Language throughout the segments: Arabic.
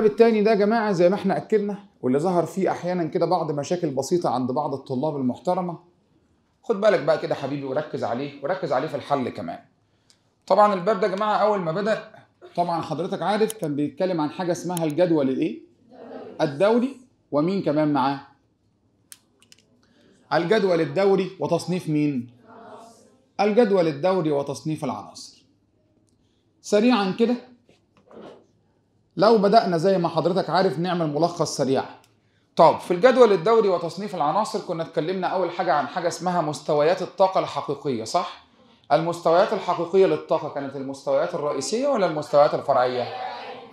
الباب الثاني ده يا جماعه زي ما احنا اكدنا واللي ظهر فيه احيانا كده بعض مشاكل بسيطه عند بعض الطلاب المحترمه خد بالك بقى كده حبيبي وركز عليه وركز عليه في الحل كمان طبعا الباب ده يا جماعه اول ما بدا طبعا حضرتك عارف كان بيتكلم عن حاجه اسمها الجدول الايه الدوري ومين كمان معاه الجدول الدوري وتصنيف مين الجدول الدوري وتصنيف العناصر سريعا كده لو بدأنا زي ما حضرتك عارف نعمل ملخص سريع طب في الجدول الدوري وتصنيف العناصر كنا اتكلمنا أول حاجة عن حاجة اسمها مستويات الطاقة الحقيقية صح؟ المستويات الحقيقية للطاقة كانت المستويات الرئيسية ولا المستويات الفرعية؟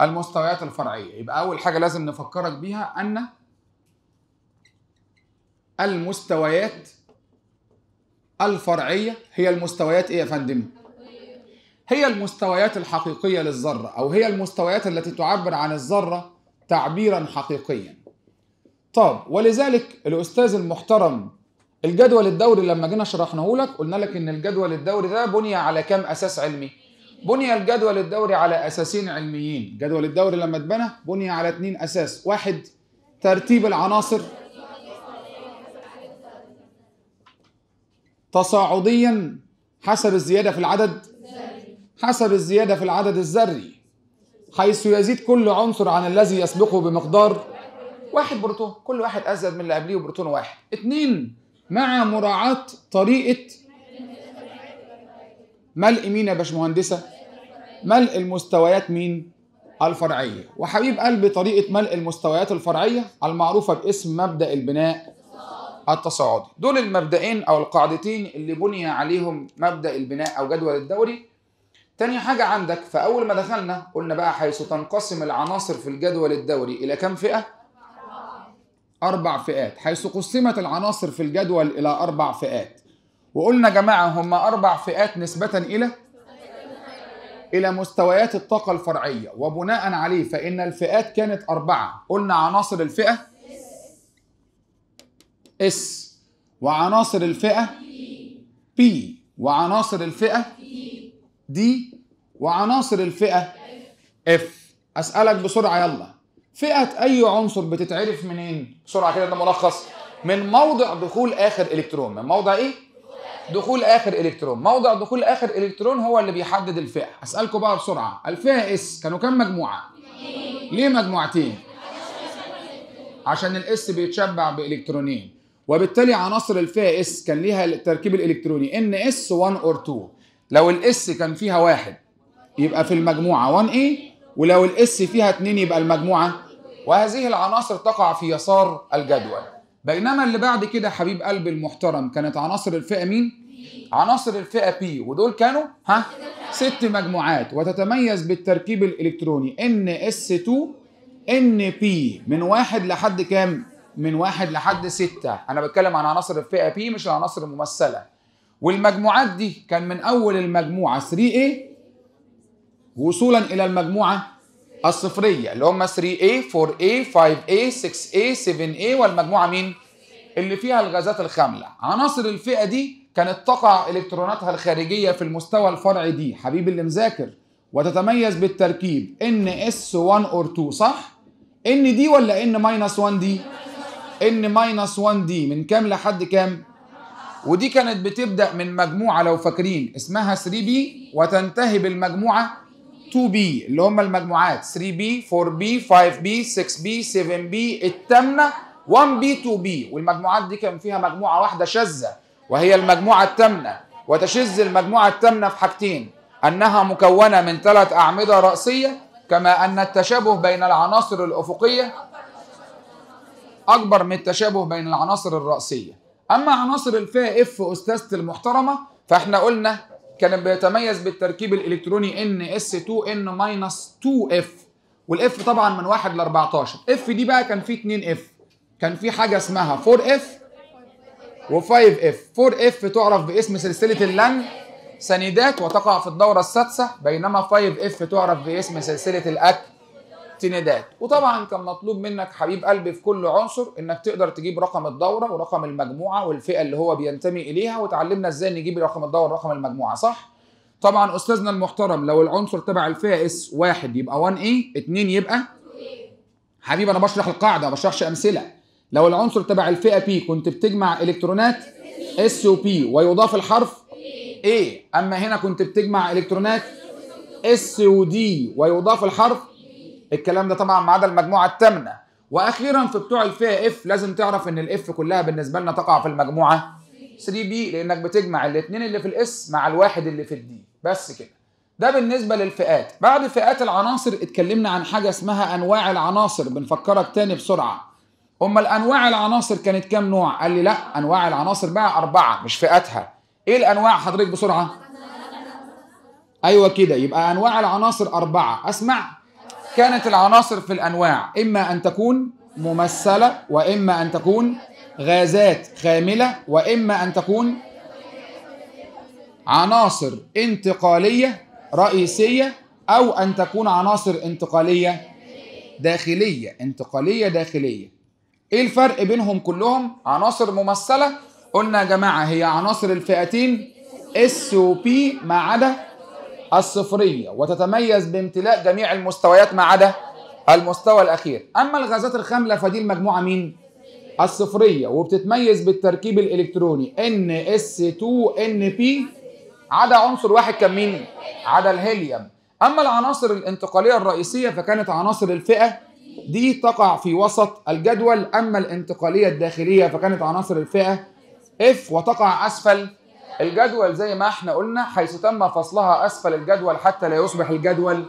المستويات الفرعية يبقى أول حاجة لازم نفكرك بيها أن المستويات الفرعية هي المستويات إيه يا فندم؟ هي المستويات الحقيقية للذرة أو هي المستويات التي تعبر عن الذرة تعبيرا حقيقيا طب ولذلك الأستاذ المحترم الجدول الدوري لما جينا شرحناه لك قلنا لك إن الجدول الدوري ده بني على كم أساس علمي بني الجدول الدوري على أساسين علميين الجدول الدوري لما اتبنى بني على اتنين أساس واحد ترتيب العناصر تصاعديا حسب الزيادة في العدد حسب الزيادة في العدد الذري حيث يزيد كل عنصر عن الذي يسبقه بمقدار واحد بروتون كل واحد أزيد من اللي قبليه بروتون واحد اتنين مع مراعاة طريقة ملء مين يا باشمهندسة؟ ملء المستويات مين؟ الفرعية وحبيب قلبي طريقة ملء المستويات الفرعية المعروفة باسم مبدأ البناء التصاعدي دول المبدئين أو القاعدتين اللي بني عليهم مبدأ البناء أو جدول الدوري تاني حاجة عندك فأول ما دخلنا قلنا بقى حيث تنقسم العناصر في الجدول الدوري إلى كم فئة؟ أربع فئات حيث قسمت العناصر في الجدول إلى أربع فئات وقلنا جماعة هم أربع فئات نسبة إلى إلى مستويات الطاقة الفرعية وبناء عليه فإن الفئات كانت أربعة قلنا عناصر الفئة اس وعناصر الفئة بي وعناصر الفئة دي وعناصر الفئة اف أسألك بسرعة يلا فئة أي عنصر بتتعرف منين؟ بسرعة كده ده ملخص من موضع دخول آخر إلكترون من موضع إيه؟ دخول آخر إلكترون موضع دخول آخر إلكترون هو اللي بيحدد الفئة أسألكم بقى بسرعة الفئة اس كانوا كام مجموعة؟ ليه مجموعتين؟ عشان الاس بيتشبع بإلكترونين وبالتالي عناصر الفئة اس كان ليها التركيب الإلكتروني ان اس 1 اور 2 لو الاس كان فيها واحد يبقى في المجموعة 1A ولو الاس فيها 2 يبقى المجموعة وهذه العناصر تقع في يسار الجدول بينما اللي بعد كده حبيب قلبي المحترم كانت عناصر الفئة مين؟ عناصر الفئة P ودول كانوا ها ست مجموعات وتتميز بالتركيب الإلكتروني NS2 NP من واحد لحد كام؟ من واحد لحد ستة أنا بتكلم عن عناصر الفئة P مش العناصر الممثلة والمجموعات دي كان من اول المجموعه 3A إيه؟ وصولا الى المجموعه الصفريه اللي هم 3A 4A 5A 6A 7A والمجموعه مين؟ اللي فيها الغازات الخامله. عناصر الفئه دي كانت تقع الكتروناتها الخارجيه في المستوى الفرعي دي حبيبي اللي مذاكر وتتميز بالتركيب ان اس 1 اور 2 صح؟ ان دي ولا ان ماينس 1 دي؟ ان ماينس 1 دي من كام لحد كام؟ ودي كانت بتبدا من مجموعه لو فاكرين اسمها 3 بي وتنتهي بالمجموعه 2 بي اللي هم المجموعات 3 بي 4 بي 5 بي 6 بي 7 بي الثامنه 1 بي 2 بي والمجموعات دي كان فيها مجموعه واحده شاذه وهي المجموعه الثامنه وتشذ المجموعه الثامنه في حاجتين انها مكونه من ثلاث اعمده راسيه كما ان التشابه بين العناصر الافقيه اكبر من التشابه بين العناصر الراسيه اما عناصر الفئه اف استاذتي المحترمه فاحنا قلنا كان بيتميز بالتركيب الالكتروني ان اس 2 ان ماينس 2 اف والاف طبعا من 1 ل 14 اف دي بقى كان في 2 اف كان في حاجه اسمها 4 اف و5 اف 4 اف تعرف باسم سلسله اللن سنيدات وتقع في الدوره السادسه بينما 5 اف تعرف باسم سلسله الاكل تنادات وطبعا كان مطلوب منك حبيب قلبي في كل عنصر انك تقدر تجيب رقم الدوره ورقم المجموعه والفئه اللي هو بينتمي اليها وتعلمنا ازاي نجيب رقم الدوره ورقم المجموعه صح طبعا استاذنا المحترم لو العنصر تبع الفئه اس واحد يبقى 1 اي 2 يبقى حبيبي انا بشرح القاعده ما بشرحش امثله لو العنصر تبع الفئه بي كنت بتجمع الكترونات اس وبي ويضاف الحرف ايه اما هنا كنت بتجمع الكترونات اس ودي ويضاف الحرف الكلام ده طبعا ما عدا المجموعه الثامنه واخيرا في بتوع الفئه اف لازم تعرف ان الاف كلها بالنسبه لنا تقع في المجموعه 3 بي لانك بتجمع الاثنين اللي في الاس مع الواحد اللي في الدي بس كده ده بالنسبه للفئات بعد فئات العناصر اتكلمنا عن حاجه اسمها انواع العناصر بنفكرك تاني بسرعه هما الانواع العناصر كانت كام نوع قال لي لا انواع العناصر بقى اربعه مش فئاتها ايه الانواع حضرتك بسرعه ايوه كده يبقى انواع العناصر اربعه اسمع كانت العناصر في الأنواع إما أن تكون ممثلة وإما أن تكون غازات خاملة وإما أن تكون عناصر انتقالية رئيسية أو أن تكون عناصر انتقالية داخلية انتقالية داخلية إيه الفرق بينهم كلهم عناصر ممثلة قلنا يا جماعة هي عناصر الفئتين S و P ما عدا الصفرية وتتميز بامتلاء جميع المستويات ما عدا المستوى الأخير أما الغازات الخاملة فدي المجموعة مين؟ الصفرية وبتتميز بالتركيب الإلكتروني NS2NP عدا عنصر واحد كان مين؟ عدا الهيليوم أما العناصر الانتقالية الرئيسية فكانت عناصر الفئة دي تقع في وسط الجدول أما الانتقالية الداخلية فكانت عناصر الفئة F وتقع أسفل الجدول زي ما احنا قلنا حيث تم فصلها اسفل الجدول حتى لا يصبح الجدول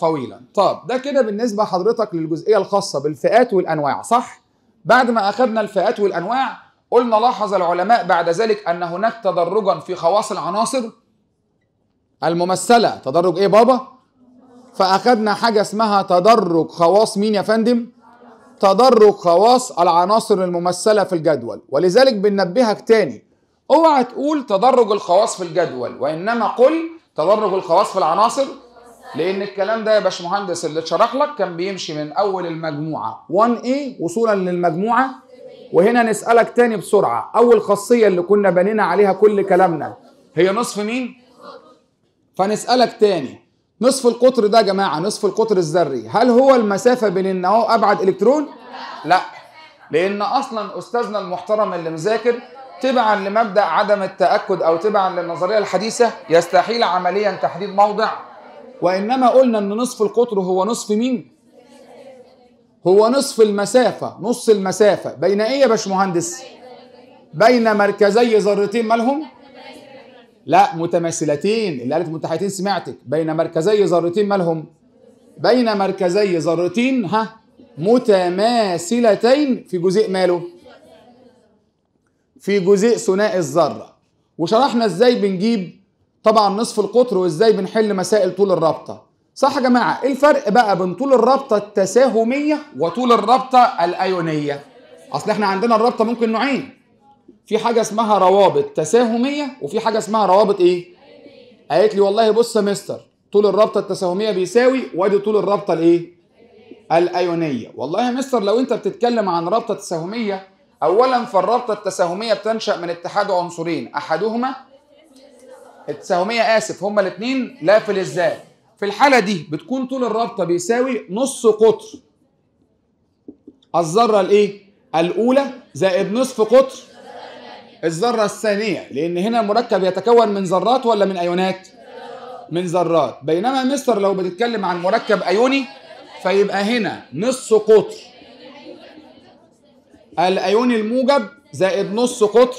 طويلا طب ده كده بالنسبه حضرتك للجزئيه الخاصه بالفئات والانواع صح بعد ما اخذنا الفئات والانواع قلنا لاحظ العلماء بعد ذلك ان هناك تدرجا في خواص العناصر الممثله تدرج ايه بابا فاخذنا حاجه اسمها تدرج خواص مين يا فندم تدرج خواص العناصر الممثله في الجدول ولذلك بننبهك تاني اوعى تقول تدرج الخواص في الجدول وانما قل تدرج الخواص في العناصر لان الكلام ده يا باشمهندس اللي اتشرح لك كان بيمشي من اول المجموعه 1A وصولا للمجموعه وهنا نسالك تاني بسرعه اول خاصيه اللي كنا بنينا عليها كل كلامنا هي نصف مين فنسالك تاني نصف القطر ده يا جماعه نصف القطر الذري هل هو المسافه بين ان هو ابعد الكترون لا لان اصلا استاذنا المحترم اللي مذاكر تبعا لمبدا عدم التاكد او تبعا للنظريه الحديثه يستحيل عمليا تحديد موضع وانما قلنا ان نصف القطر هو نصف مين هو نصف المسافه نص المسافه بين ايه يا باشمهندس بين مركزي ذرتين مالهم لا متماثلتين اللي قالت متحدتين سمعتك بين مركزي ذرتين مالهم بين مركزي ذرتين ها متماثلتين في جزيء ماله في جزيء ثنائي الذره وشرحنا ازاي بنجيب طبعا نصف القطر وازاي بنحل مسائل طول الرابطه صح يا جماعه ايه الفرق بقى بين طول الرابطه التساهميه وطول الرابطه الايونيه اصل احنا عندنا الرابطه ممكن نوعين في حاجه اسمها روابط تساهميه وفي حاجه اسمها روابط ايه قالت لي والله بص يا مستر طول الرابطه التساهميه بيساوي وادي طول الرابطه الايه الايونيه والله يا مستر لو انت بتتكلم عن رابطه تساهميه اولا فالرابطه التساهميه بتنشا من اتحاد عنصرين احدهما التساهميه اسف هما الاثنين لا في الذات في الحاله دي بتكون طول الرابطه بيساوي نص قطر الذره الايه الاولى زائد نصف قطر الذره الثانيه لان هنا المركب يتكون من ذرات ولا من ايونات من ذرات بينما مستر لو بتتكلم عن مركب ايوني فيبقى هنا نص قطر الايون الموجب زائد نص قطر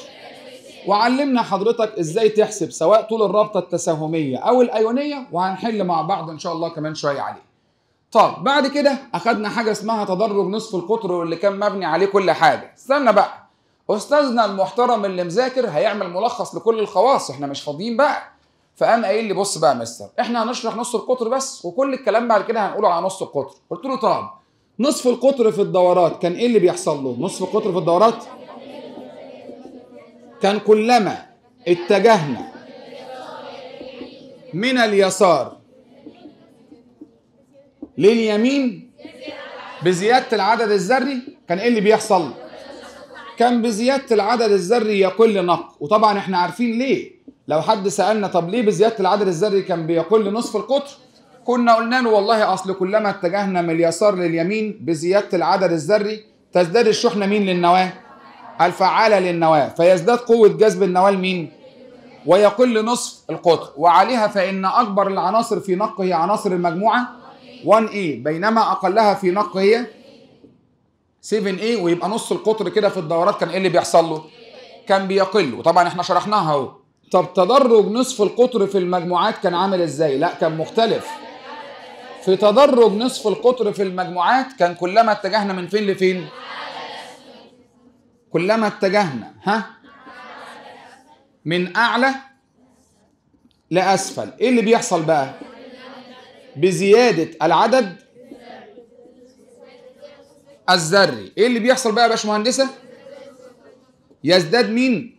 وعلمنا حضرتك ازاي تحسب سواء طول الرابطه التساهميه او الايونيه وهنحل مع بعض ان شاء الله كمان شويه عليه. طب بعد كده اخدنا حاجه اسمها تدرج نصف القطر واللي كان مبني عليه كل حاجه. استنى بقى استاذنا المحترم اللي مذاكر هيعمل ملخص لكل الخواص احنا مش فاضيين بقى. فقام قايل لي بص بقى يا مستر احنا هنشرح نص القطر بس وكل الكلام بعد كده هنقوله على نص القطر. قلت له طب نصف القطر في الدورات كان ايه اللي بيحصل له نصف القطر في الدورات كان كلما اتجهنا من اليسار لليمين بزيادة العدد الذري كان ايه اللي بيحصل كان بزيادة العدد الذري يقل نق وطبعا احنا عارفين ليه لو حد سألنا طب ليه بزيادة العدد الذري كان بيقل نصف القطر كنا قلنا له والله اصل كلما اتجهنا من اليسار لليمين بزياده العدد الذري تزداد الشحنه مين للنواه الفعاله للنواه فيزداد قوه جذب النواه لمين ويقل نصف القطر وعليها فان اكبر العناصر في نق هي عناصر المجموعه 1A إيه. بينما اقلها في نق هي 7A إيه. ويبقى نص القطر كده في الدورات كان ايه اللي بيحصل له كان بيقل وطبعا احنا شرحناها اهو طب تدرج نصف القطر في المجموعات كان عامل ازاي لا كان مختلف في تدرج نصف القطر في المجموعات كان كلما اتجهنا من فين لفين كلما اتجهنا ها من اعلى لاسفل ايه اللي بيحصل بقى بزياده العدد الذري ايه اللي بيحصل بقى يا باشمهندسه يزداد مين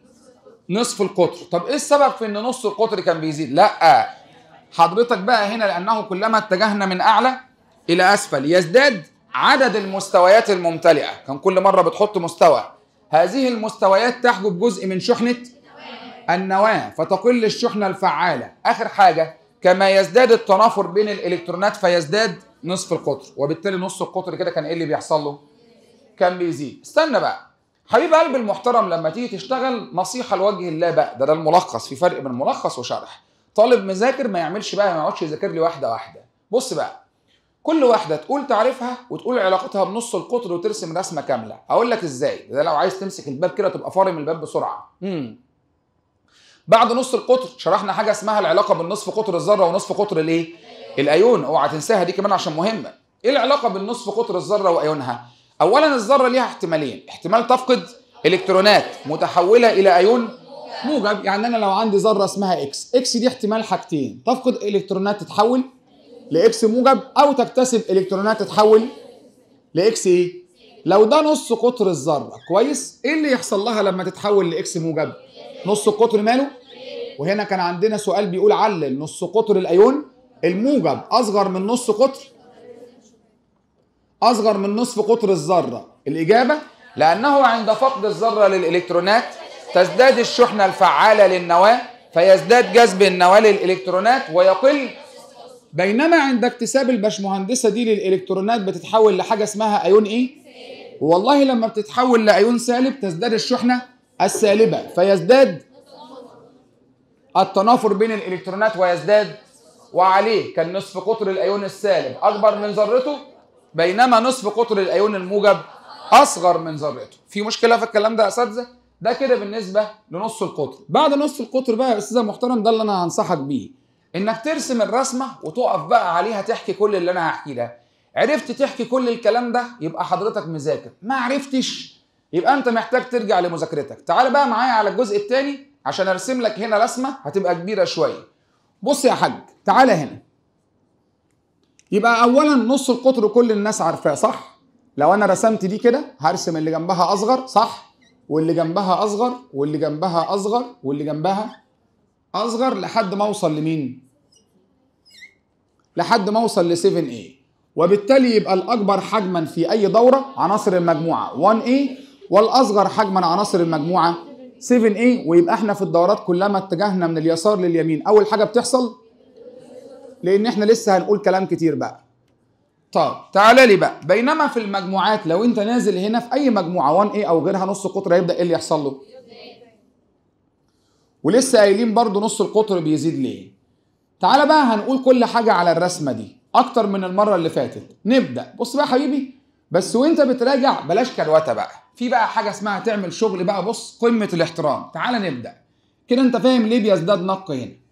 نصف القطر طب ايه السبب في ان نص القطر كان بيزيد لا حضرتك بقى هنا لأنه كلما اتجهنا من أعلى إلى أسفل يزداد عدد المستويات الممتلئة كان كل مرة بتحط مستوى هذه المستويات تحجب جزء من شحنة النواة فتقل الشحنة الفعالة آخر حاجة كما يزداد التنافر بين الإلكترونات فيزداد نصف القطر وبالتالي نص القطر كده كان إيه اللي بيحصل له كان بيزيد استنى بقى حبيب قلبي المحترم لما تيجي تشتغل نصيحة لوجه الله بقى ده ده الملخص في فرق بين ملخص وشرح طالب مذاكر ما يعملش بقى ما يقعدش يذاكر لي واحده واحده بص بقى كل واحده تقول تعريفها وتقول علاقتها بنص القطر وترسم رسمه كامله اقول لك ازاي ده لو عايز تمسك الباب كده تبقى فارم الباب بسرعه امم بعد نص القطر شرحنا حاجه اسمها العلاقه بين نصف قطر الذره ونصف قطر الايه الايون اوعى تنساها دي كمان عشان مهمه ايه العلاقه بين نصف قطر الذره وايونها اولا الذره ليها احتمالين احتمال تفقد الكترونات متحوله الى ايون موجب يعني انا لو عندي ذره اسمها اكس اكس دي احتمال حاجتين تفقد الكترونات تتحول لاكس موجب او تكتسب الكترونات تتحول لاكس ايه لو ده نص قطر الذره كويس ايه اللي يحصل لها لما تتحول لاكس موجب نص القطر ماله وهنا كان عندنا سؤال بيقول علل نص قطر الايون الموجب اصغر من نص قطر اصغر من نصف قطر الذره الاجابه لانه عند فقد الذره للالكترونات تزداد الشحنة الفعالة للنواة فيزداد جذب النواة للإلكترونات ويقل بينما عند اكتساب البشمهندسة دي للإلكترونات بتتحول لحاجة اسمها أيون إيه؟ والله لما بتتحول لأيون سالب تزداد الشحنة السالبة فيزداد التنافر بين الإلكترونات ويزداد وعليه كان نصف قطر الأيون السالب أكبر من ذرته بينما نصف قطر الأيون الموجب أصغر من ذرته في مشكلة في الكلام ده يا أساتذة؟ ده كده بالنسبه لنص القطر بعد نص القطر بقى يا استاذ محترم ده اللي انا هنصحك بيه انك ترسم الرسمه وتقف بقى عليها تحكي كل اللي انا هحكيه ده عرفت تحكي كل الكلام ده يبقى حضرتك مذاكر ما عرفتش يبقى انت محتاج ترجع لمذاكرتك تعال بقى معايا على الجزء الثاني عشان ارسم لك هنا رسمه هتبقى كبيره شويه بص يا حاج تعالى هنا يبقى اولا نص القطر كل الناس عارفاه صح لو انا رسمت دي كده هرسم اللي جنبها اصغر صح واللي جنبها اصغر واللي جنبها اصغر واللي جنبها اصغر لحد ما اوصل لمين لحد ما اوصل ل 7a وبالتالي يبقى الاكبر حجما في اي دوره عناصر المجموعه 1a والاصغر حجما عناصر المجموعه 7a ويبقى احنا في الدورات كلما اتجهنا من اليسار لليمين اول حاجه بتحصل لان احنا لسه هنقول كلام كتير بقى طب تعالى لي بقى بينما في المجموعات لو انت نازل هنا في اي مجموعه 1 ايه او غيرها نص قطر هيبدا ايه اللي يحصل له ولسه قايلين برضو نص القطر بيزيد ليه تعالى بقى هنقول كل حاجه على الرسمه دي اكتر من المره اللي فاتت نبدا بص بقى يا حبيبي بس وانت بتراجع بلاش كلوته بقى في بقى حاجه اسمها تعمل شغل بقى بص قمه الاحترام تعالى نبدا كده انت فاهم ليه بيزداد نق هنا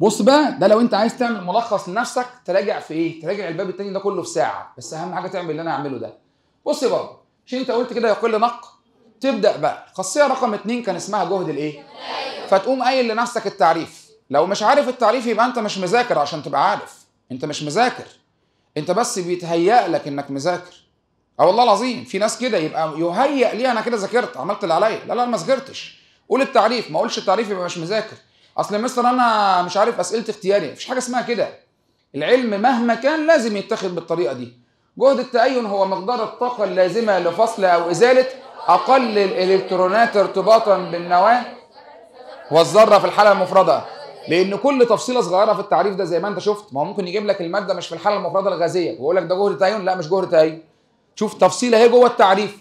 بص بقى ده لو انت عايز تعمل ملخص لنفسك تراجع في ايه؟ تراجع الباب التاني ده كله في ساعه بس اهم حاجه تعمل اللي انا هعمله ده. بص يا بابا مش انت قلت كده يقل نق تبدا بقى خاصيه رقم اتنين كان اسمها جهد الايه؟ أيوه. فتقوم قايل لنفسك التعريف لو مش عارف التعريف يبقى انت مش مذاكر عشان تبقى عارف انت مش مذاكر انت بس بيتهيأ لك انك مذاكر اه والله العظيم في ناس كده يبقى يهيأ ليه انا كده ذاكرت عملت اللي عليا لا لا ما ذاكرتش قول التعريف ما اقولش التعريف يبقى مش مذاكر اصل يا مستر انا مش عارف اسئله اختياري مفيش حاجه اسمها كده العلم مهما كان لازم يتخذ بالطريقه دي جهد التأين هو مقدار الطاقة اللازمة لفصل أو إزالة أقل الإلكترونات ارتباطا بالنواة والذرة في الحالة المفردة لأن كل تفصيلة صغيرة في التعريف ده زي ما أنت شفت ما هو ممكن يجيب لك المادة مش في الحالة المفردة الغازية ويقول لك ده جهد تأين لا مش جهد تأين شوف تفصيلة هي جوه التعريف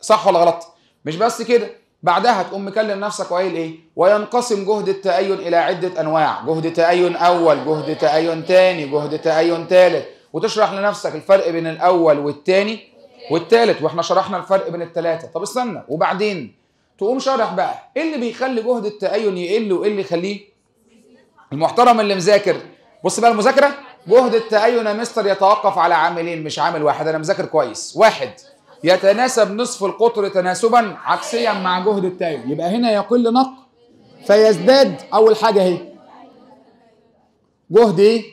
صح ولا غلط مش بس كده بعدها تقوم مكلم نفسك وقايل ايه وينقسم جهد التأين الى عدة انواع جهد تأين اول جهد تأين تاني جهد تأين تالت وتشرح لنفسك الفرق بين الاول والتاني والتالت واحنا شرحنا الفرق بين التلاتة طب استنى وبعدين تقوم شرح بقى ايه اللي بيخلي جهد التأين يقل وايه اللي يخليه المحترم اللي مذاكر بص بقى المذاكرة جهد التأين يا مستر يتوقف على عاملين مش عامل واحد انا مذاكر كويس واحد يتناسب نصف القطر تناسبا عكسيا مع جهد التايم يبقى هنا يقل نق فيزداد اول حاجه اهي جهد ايه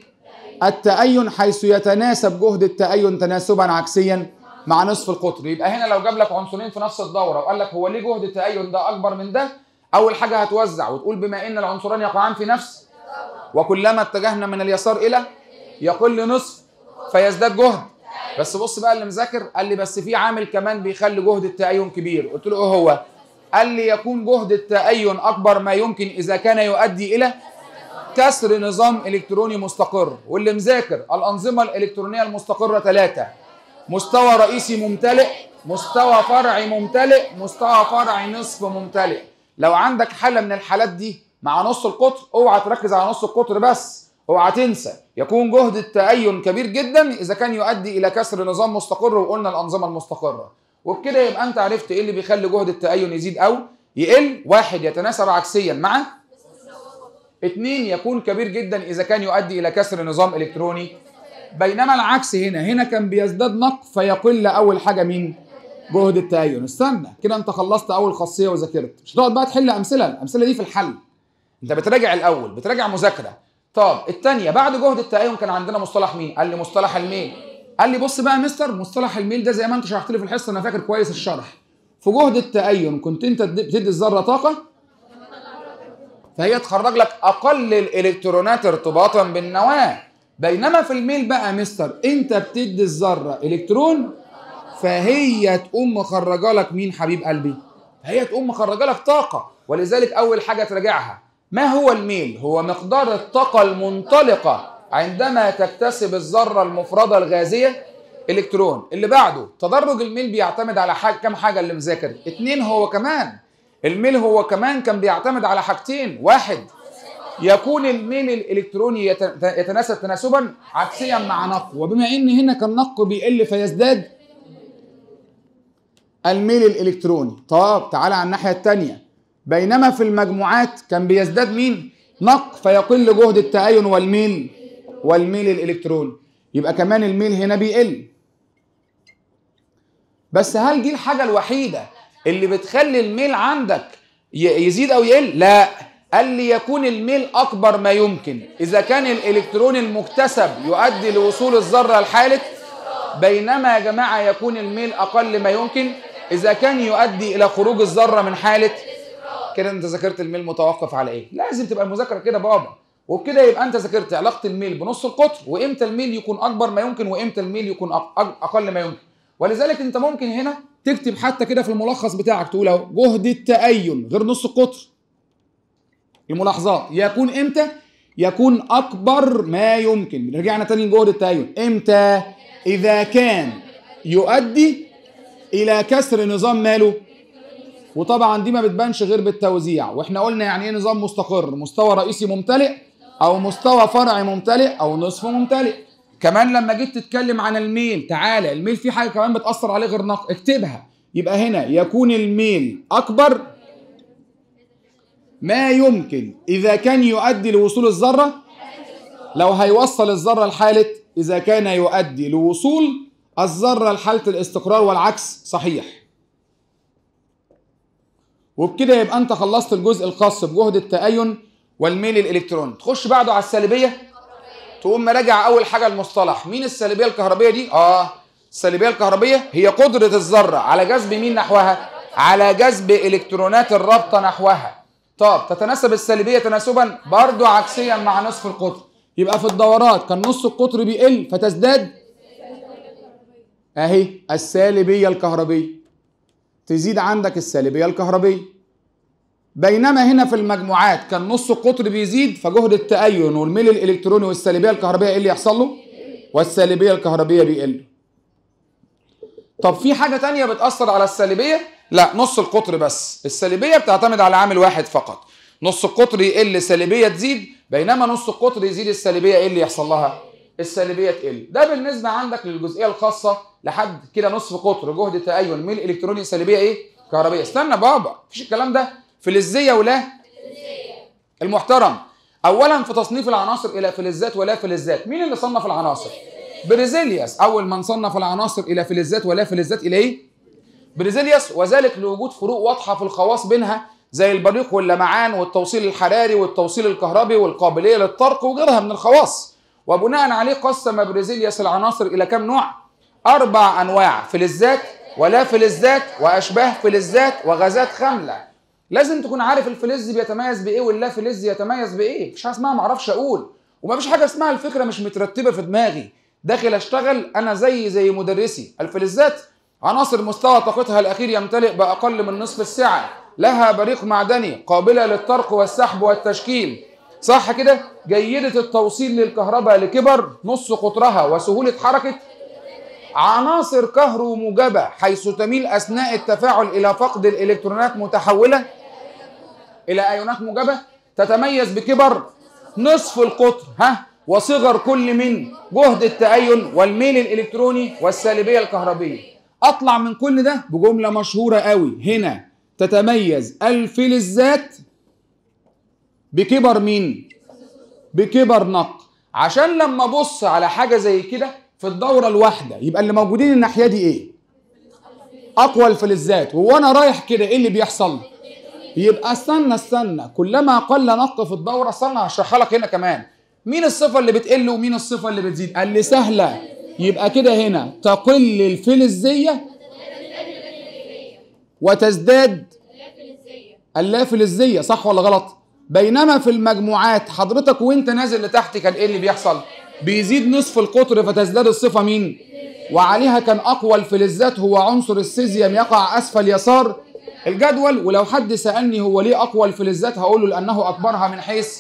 التأين حيث يتناسب جهد التأين تناسبا عكسيا مع نصف القطر يبقى هنا لو جاب لك عنصرين في نفس الدوره وقال لك هو ليه جهد التأين ده اكبر من ده اول حاجه هتوزع وتقول بما ان العنصران يقعان في نفس وكلما اتجهنا من اليسار الى يقل نصف فيزداد جهد بس بص بقى اللي مذاكر قال لي بس في عامل كمان بيخلي جهد التأين كبير قلت له ايه هو قال لي يكون جهد التأين أكبر ما يمكن إذا كان يؤدي إلى كسر نظام إلكتروني مستقر واللي مذاكر الأنظمة الإلكترونية المستقرة ثلاثة مستوى رئيسي ممتلئ مستوى فرعي ممتلئ مستوى فرعي نصف ممتلئ لو عندك حالة من الحالات دي مع نص القطر اوعى تركز على نص القطر بس اوعى تنسى يكون جهد التأين كبير جدا إذا كان يؤدي إلى كسر نظام مستقر وقلنا الأنظمة المستقرة وبكده يبقى أنت عرفت إيه اللي بيخلي جهد التأين يزيد أو يقل واحد يتناسب عكسيا مع اثنين يكون كبير جدا إذا كان يؤدي إلى كسر نظام إلكتروني بينما العكس هنا هنا كان بيزداد نق فيقل أول حاجة مين جهد التأين استنى كده أنت خلصت أول خاصية وذاكرت مش هتقعد بقى تحل أمثلة الأمثلة دي في الحل أنت بتراجع الأول بتراجع مذاكرة طب الثانيه بعد جهد التأين كان عندنا مصطلح مين؟ قال لي مصطلح الميل قال لي بص بقى يا مستر مصطلح الميل ده زي ما انت شرحت لي في الحصه انا فاكر كويس الشرح في جهد التأين كنت انت بتدي الذره طاقه فهي تخرج لك اقل الالكترونات ارتباطا بالنواه بينما في الميل بقى مستر انت بتدي الذره الكترون فهي تقوم مخرجه لك مين حبيب قلبي؟ هي تقوم مخرجه لك طاقه ولذلك اول حاجه تراجعها ما هو الميل هو مقدار الطاقة المنطلقة عندما تكتسب الذرة المفردة الغازية الكترون اللي بعده تدرج الميل بيعتمد على حاجة كم حاجة اللي مذاكر اتنين هو كمان الميل هو كمان كان بيعتمد على حاجتين واحد يكون الميل الالكتروني يتناسب تناسبا عكسيا مع نق وبما ان هنا كان نق بيقل فيزداد الميل الالكتروني طب تعالى على الناحيه الثانيه بينما في المجموعات كان بيزداد مين نق فيقل جهد التأين والميل والميل الإلكتروني يبقى كمان الميل هنا بيقل بس هل دي الحاجة الوحيدة اللي بتخلي الميل عندك يزيد أو يقل لا قال لي يكون الميل أكبر ما يمكن إذا كان الإلكترون المكتسب يؤدي لوصول الذرة الحالت بينما يا جماعة يكون الميل أقل ما يمكن إذا كان يؤدي إلى خروج الذرة من حالة كده انت ذاكرت الميل متوقف على ايه لازم تبقى المذاكره كده بابا وبكده يبقى انت ذاكرت علاقه الميل بنص القطر وامتى الميل يكون اكبر ما يمكن وامتى الميل يكون اقل ما يمكن ولذلك انت ممكن هنا تكتب حتى كده في الملخص بتاعك تقول اهو جهد التأين غير نص القطر الملاحظات يكون امتى يكون اكبر ما يمكن رجعنا تاني لجهد التأين امتى اذا كان يؤدي الى كسر نظام ماله وطبعا دي ما بتبانش غير بالتوزيع واحنا قلنا يعني ايه نظام مستقر مستوى رئيسي ممتلئ او مستوى فرعي ممتلئ او نصف ممتلئ كمان لما جيت تتكلم عن الميل تعالى الميل في حاجه كمان بتاثر عليه غير نقل اكتبها يبقى هنا يكون الميل اكبر ما يمكن اذا كان يؤدي لوصول الذره لو هيوصل الذره لحاله اذا كان يؤدي لوصول الذره لحاله الاستقرار والعكس صحيح وبكده يبقى انت خلصت الجزء الخاص بجهد التأين والميل الالكتروني تخش بعده على السالبيه تقوم مراجع اول حاجه المصطلح مين السالبيه الكهربيه دي اه السالبيه الكهربيه هي قدره الذره على جذب مين نحوها على جذب الكترونات الرابطه نحوها طب تتناسب السالبيه تناسبا برضه عكسيا مع نصف القطر يبقى في الدورات كان نص القطر بيقل فتزداد اهي السالبيه الكهربيه تزيد عندك السالبية الكهربية بينما هنا في المجموعات كان نص القطر بيزيد فجهد التأين والميل الإلكتروني والسالبية الكهربية ايه اللي يحصل له؟ والسالبية الكهربية بيقل طب في حاجة تانية بتأثر على السالبية؟ لا نص القطر بس السالبية بتعتمد على عامل واحد فقط نص القطر يقل سالبية تزيد بينما نص القطر يزيد السالبية ايه اللي يحصل لها؟ السالبيه تقل ده بالنسبه عندك للجزئيه الخاصه لحد كده نصف قطر جهد تأيون ميل الكتروني سالبيه ايه كهربيه استنى بابا مفيش الكلام ده فلزيه ولا المحترم اولا في تصنيف العناصر الى فلزات ولا فلزات مين اللي صنف العناصر بريزيلياس اول من صنف العناصر الى فلزات ولا فلزات الى ايه بريزيلياس وذلك لوجود فروق واضحه في الخواص بينها زي البريق واللمعان والتوصيل الحراري والتوصيل الكهربي والقابليه للطرق وغيرها من الخواص وبناء عليه قسم بريزيلياس العناصر الى كم نوع؟ اربع انواع فلزات ولا فلزات واشباه فلزات وغازات خامله. لازم تكون عارف الفلز بيتميز بايه واللا فلز يتميز بايه، مفيش حاجه اسمها ما اعرفش اقول ومفيش حاجه اسمها الفكره مش مترتبه في دماغي. داخل اشتغل انا زي زي مدرسي، الفلزات عناصر مستوى طاقتها الاخير يمتلئ باقل من نصف السعه، لها بريق معدني قابله للطرق والسحب والتشكيل، صح كده جيدة التوصيل للكهرباء لكبر نص قطرها وسهولة حركة عناصر كهرو موجبة حيث تميل أثناء التفاعل إلى فقد الإلكترونات متحولة إلى أيونات موجبة تتميز بكبر نصف القطر ها وصغر كل من جهد التأين والميل الإلكتروني والسالبية الكهربية أطلع من كل ده بجملة مشهورة قوي هنا تتميز الفلزات بكبر مين بكبر نق عشان لما ابص على حاجه زي كده في الدوره الواحده يبقى اللي موجودين الناحيه دي ايه اقوى الفلزات وانا رايح كده ايه اللي بيحصل يبقى استنى استنى كلما قل نق في الدوره استنى هشرحها لك هنا كمان مين الصفه اللي بتقل ومين الصفه اللي بتزيد قال لي سهله يبقى كده هنا تقل الفلزيه وتزداد اللافلزيه صح ولا غلط بينما في المجموعات حضرتك وانت نازل لتحت كان ايه اللي بيحصل بيزيد نصف القطر فتزداد الصفه مين وعليها كان اقوى الفلزات هو عنصر السيزيوم يقع اسفل يسار الجدول ولو حد سالني هو ليه اقوى الفلزات هقول له لانه اكبرها من حيث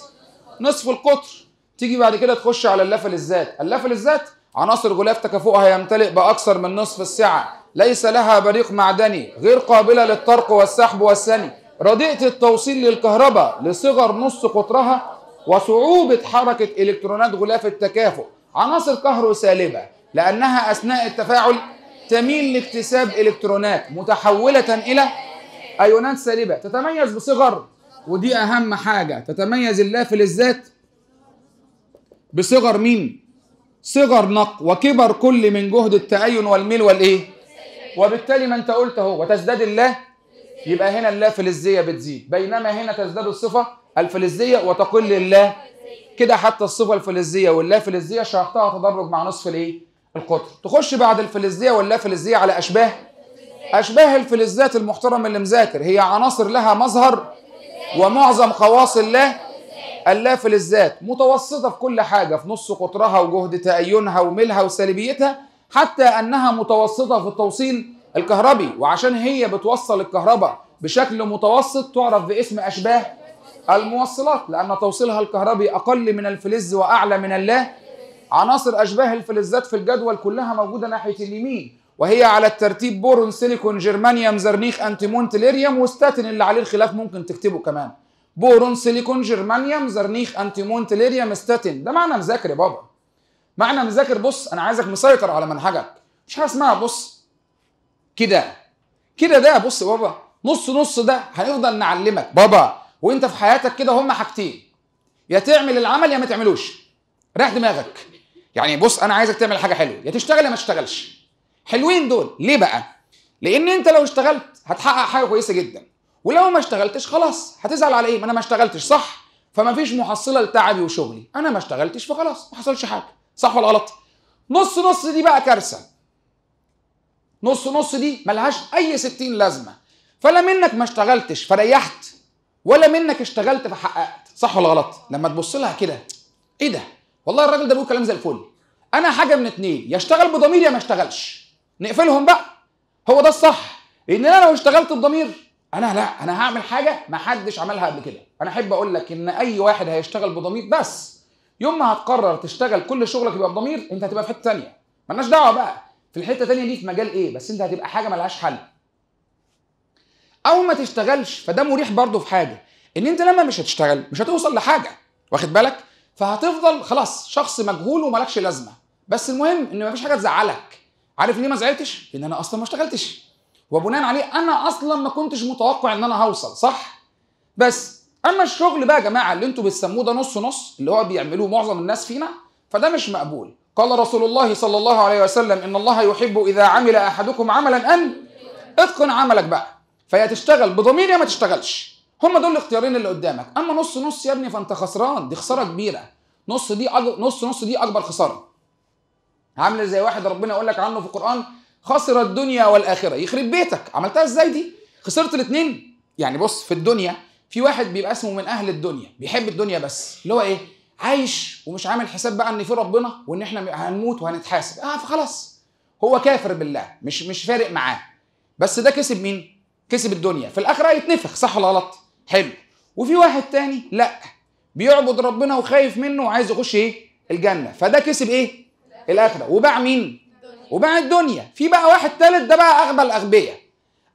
نصف القطر تيجي بعد كده تخش على اللافة للذات عناصر غلاف تكافؤها يمتلئ باكثر من نصف السعه ليس لها بريق معدني غير قابله للطرق والسحب والثني رديئة التوصيل للكهرباء لصغر نص قطرها وصعوبة حركة إلكترونات غلاف التكافؤ عناصر كهرو سالبة لأنها أثناء التفاعل تميل لاكتساب إلكترونات متحولة إلى أيونات سالبة تتميز بصغر ودي أهم حاجة تتميز اللافل الذات بصغر مين؟ صغر نق وكبر كل من جهد التأين والميل والإيه؟ وبالتالي ما أنت قلت أهو وتزداد الله يبقى هنا اللا فلزيه بتزيد بينما هنا تزداد الصفه الفلزيه وتقل اللا كده حتى الصفه الفلزيه واللا فلزيه شرحتها تدرج مع نصف الايه القطر تخش بعد الفلزيه واللا فلزيه على اشباه اشباه الفلزات المحترم اللي مذاكر هي عناصر لها مظهر ومعظم خواص اللا اللا فلزات متوسطه في كل حاجه في نص قطرها وجهد تأينها وميلها وسالبيتها حتى انها متوسطه في التوصيل الكهربي وعشان هي بتوصل الكهرباء بشكل متوسط تعرف باسم أشباه الموصلات لأن توصيلها الكهربي أقل من الفلز وأعلى من الله عناصر أشباه الفلزات في الجدول كلها موجودة ناحية اليمين وهي على الترتيب بورون سيليكون جرمانيوم زرنيخ انتيمون تليريوم وستاتن اللي عليه الخلاف ممكن تكتبه كمان بورون سيليكون جرمانيوم زرنيخ انتيمون تليريوم ستاتين ده معنى مذاكر يا بابا معنى مذاكر بص انا عايزك مسيطر على منهجك مش حاجه اسمها بص كده كده ده بص بابا نص نص ده هنفضل نعلمك بابا وانت في حياتك كده هما حاجتين يا تعمل العمل يا ما تعملوش رايح دماغك يعني بص انا عايزك تعمل حاجه حلوه يا تشتغل يا ما تشتغلش حلوين دول ليه بقى لان انت لو اشتغلت هتحقق حاجه كويسه جدا ولو ما اشتغلتش خلاص هتزعل على ايه ما انا ما اشتغلتش صح فما فيش محصله لتعبي وشغلي انا ما اشتغلتش فخلاص ما حصلش حاجه صح ولا غلط نص نص دي بقى كارثه نص نص دي ملهاش اي 60 لازمه فلا منك ما اشتغلتش فريحت ولا منك اشتغلت فحققت صح ولا غلط لما تبص لها كده ايه ده والله الراجل ده بيقول كلام زي الفل انا حاجه من اتنين يا اشتغل بضمير يا ما اشتغلش نقفلهم بقى هو ده الصح لان انا لو اشتغلت بضمير انا لا انا هعمل حاجه ما حدش عملها قبل كده انا احب اقول لك ان اي واحد هيشتغل بضمير بس يوم ما هتقرر تشتغل كل شغلك يبقى بضمير انت هتبقى في حته ثانيه مالناش دعوه بقى في الحته الثانيه دي في مجال ايه بس انت هتبقى حاجه ملهاش حل او ما تشتغلش فده مريح برضه في حاجه ان انت لما مش هتشتغل مش هتوصل لحاجه واخد بالك فهتفضل خلاص شخص مجهول ومالكش لازمه بس المهم ان مفيش حاجه تزعلك عارف ليه ما زعلتش ان انا اصلا ما اشتغلتش وبناء عليه انا اصلا ما كنتش متوقع ان انا هوصل صح بس اما الشغل بقى يا جماعه اللي انتوا بتسموه ده نص نص اللي هو بيعملوه معظم الناس فينا فده مش مقبول قال رسول الله صلى الله عليه وسلم إن الله يحب إذا عمل أحدكم عملا أن اتقن عملك بقى فيا تشتغل بضمير يا ما تشتغلش هم دول الاختيارين اللي قدامك اما نص نص يا ابني فانت خسران دي خساره كبيره نص دي أج... نص نص دي اكبر خساره عامل زي واحد ربنا يقول لك عنه في القران خسر الدنيا والاخره يخرب بيتك عملتها ازاي دي خسرت الاثنين يعني بص في الدنيا في واحد بيبقى اسمه من اهل الدنيا بيحب الدنيا بس اللي هو ايه عايش ومش عامل حساب بقى ان في ربنا وان احنا هنموت وهنتحاسب اه فخلاص هو كافر بالله مش مش فارق معاه بس ده كسب مين كسب الدنيا في الاخره هيتنفخ صح ولا غلط حلو وفي واحد تاني لا بيعبد ربنا وخايف منه وعايز يخش ايه الجنه فده كسب ايه الاخره وباع مين وباع الدنيا في بقى واحد تالت ده بقى اغبى الاغبياء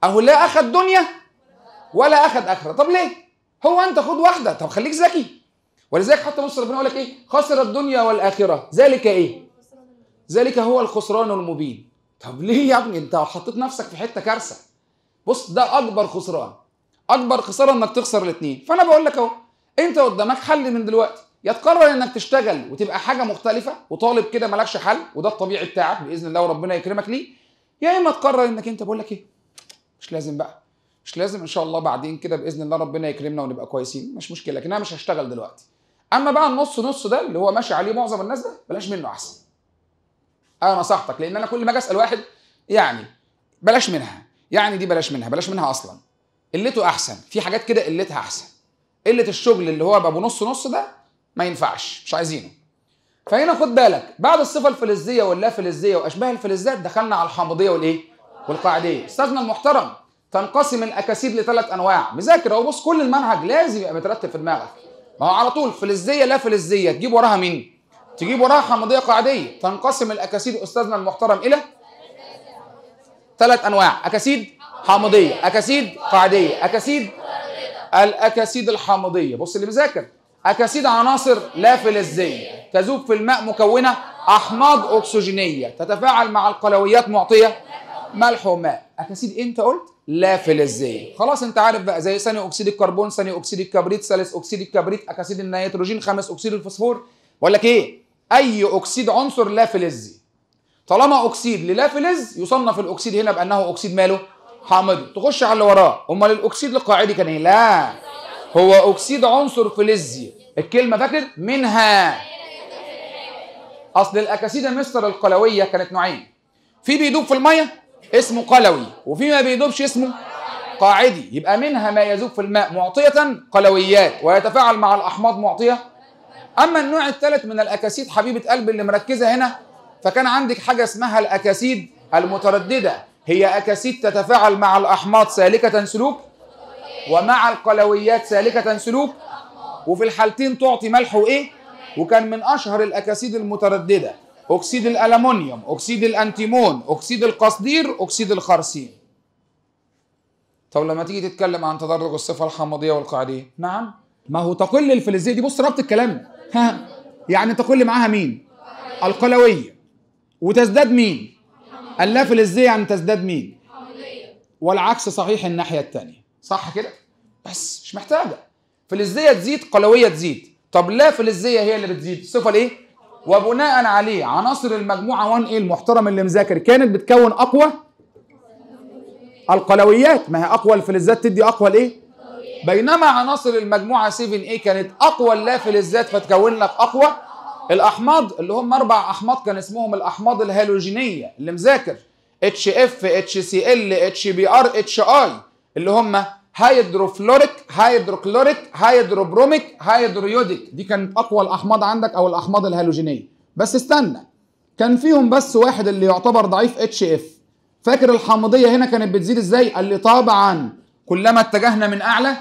اهو لا اخد دنيا ولا اخد اخره طب ليه هو انت خد واحده طب خليك ذكي ولذلك حتى بص ربنا يقول لك ايه خسر الدنيا والاخره ذلك ايه ذلك هو الخسران المبين طب ليه يا ابني انت حطيت نفسك في حته كارثه بص ده اكبر خسران اكبر خساره انك تخسر الاثنين فانا بقول لك اهو انت قدامك حل من دلوقتي يا تقرر انك تشتغل وتبقى حاجه مختلفه وطالب كده مالكش حل وده الطبيعي بتاعك باذن الله وربنا يكرمك ليه يا اما تقرر انك انت بقول لك ايه مش لازم بقى مش لازم ان شاء الله بعدين كده باذن الله ربنا يكرمنا ونبقى كويسين مش مشكله لكن انا مش هشتغل دلوقتي اما بقى النص نص ده اللي هو ماشي عليه معظم الناس ده بلاش منه احسن انا نصحتك لان انا كل ما اجي اسال واحد يعني بلاش منها يعني دي بلاش منها بلاش منها اصلا قلته احسن في حاجات كده قلتها احسن قله الشغل اللي هو بقى نص نص ده ما ينفعش مش عايزينه فهنا خد بالك بعد الصفه الفلزيه فلزيه واشباه الفلزات دخلنا على الحامضيه والايه والقاعديه استاذنا المحترم تنقسم الاكاسيد لثلاث انواع مذاكر اهو بص كل المنهج لازم يبقى مترتب في دماغك ما هو على طول فلزيه لا فلزيه تجيب وراها مين؟ تجيب وراها حمضيه قاعديه تنقسم الاكاسيد استاذنا المحترم الى ثلاث انواع اكاسيد حامضيه اكاسيد قاعديه اكاسيد الاكاسيد الحامضيه بص اللي مذاكر اكاسيد عناصر لا فلزيه تذوب في الماء مكونه احماض اكسجينيه تتفاعل مع القلويات معطيه ملح وماء اكاسيد إيه انت قلت لا فلزيه خلاص انت عارف بقى زي ثاني اكسيد الكربون ثاني اكسيد الكبريت ثالث اكسيد الكبريت اكاسيد النيتروجين خامس اكسيد الفسفور بقول لك ايه اي اكسيد عنصر لا فلزي طالما اكسيد للا فلز يصنف الاكسيد هنا بانه اكسيد ماله حامض تخش على اللي وراه امال الاكسيد القاعدي كان ايه لا هو اكسيد عنصر فلزي الكلمه فاكر منها اصل الاكاسيد مستر القلويه كانت نوعين في بيدوب في الميه اسمه قلوي وفي ما بيدوبش اسمه قاعدي يبقى منها ما يذوب في الماء معطية قلويات ويتفاعل مع الأحماض معطية أما النوع الثالث من الأكاسيد حبيبة قلب اللي مركزة هنا فكان عندك حاجة اسمها الأكاسيد المترددة هي أكاسيد تتفاعل مع الأحماض سالكة سلوك ومع القلويات سالكة سلوك وفي الحالتين تعطي ملح وإيه وكان من أشهر الأكاسيد المترددة أكسيد الألمونيوم أكسيد الأنتيمون أكسيد القصدير أكسيد الخرسين طب لما تيجي تتكلم عن تدرج الصفة الحمضية والقاعدية نعم ما هو تقل الفلزية دي بص ربط الكلام ها يعني تقل معاها مين القلوية وتزداد مين اللا فلزية يعني تزداد مين والعكس صحيح الناحية الثانيه صح كده بس مش محتاجة فلزية تزيد قلوية تزيد طب لا فلزية هي اللي بتزيد الصفة ليه وبناء عليه عناصر المجموعه 1 ايه المحترم اللي مذاكر كانت بتكون اقوى القلويات ما هي اقوى الفلزات تدي اقوى الايه؟ بينما عناصر المجموعه 7 ايه كانت اقوى فلزات فتكون لك اقوى الاحماض اللي هم اربع احماض كان اسمهم الاحماض الهالوجينيه اللي مذاكر اتش اف اتش سي ال اتش بي ار اتش اي اللي هم هيدروفلوريك هيدروكلوريك هيدروبروميك هيدرويوديك دي كانت اقوى الاحماض عندك او الاحماض الهالوجينيه بس استنى كان فيهم بس واحد اللي يعتبر ضعيف اتش اف فاكر الحامضيه هنا كانت بتزيد ازاي قال لي طبعا كلما اتجهنا من اعلى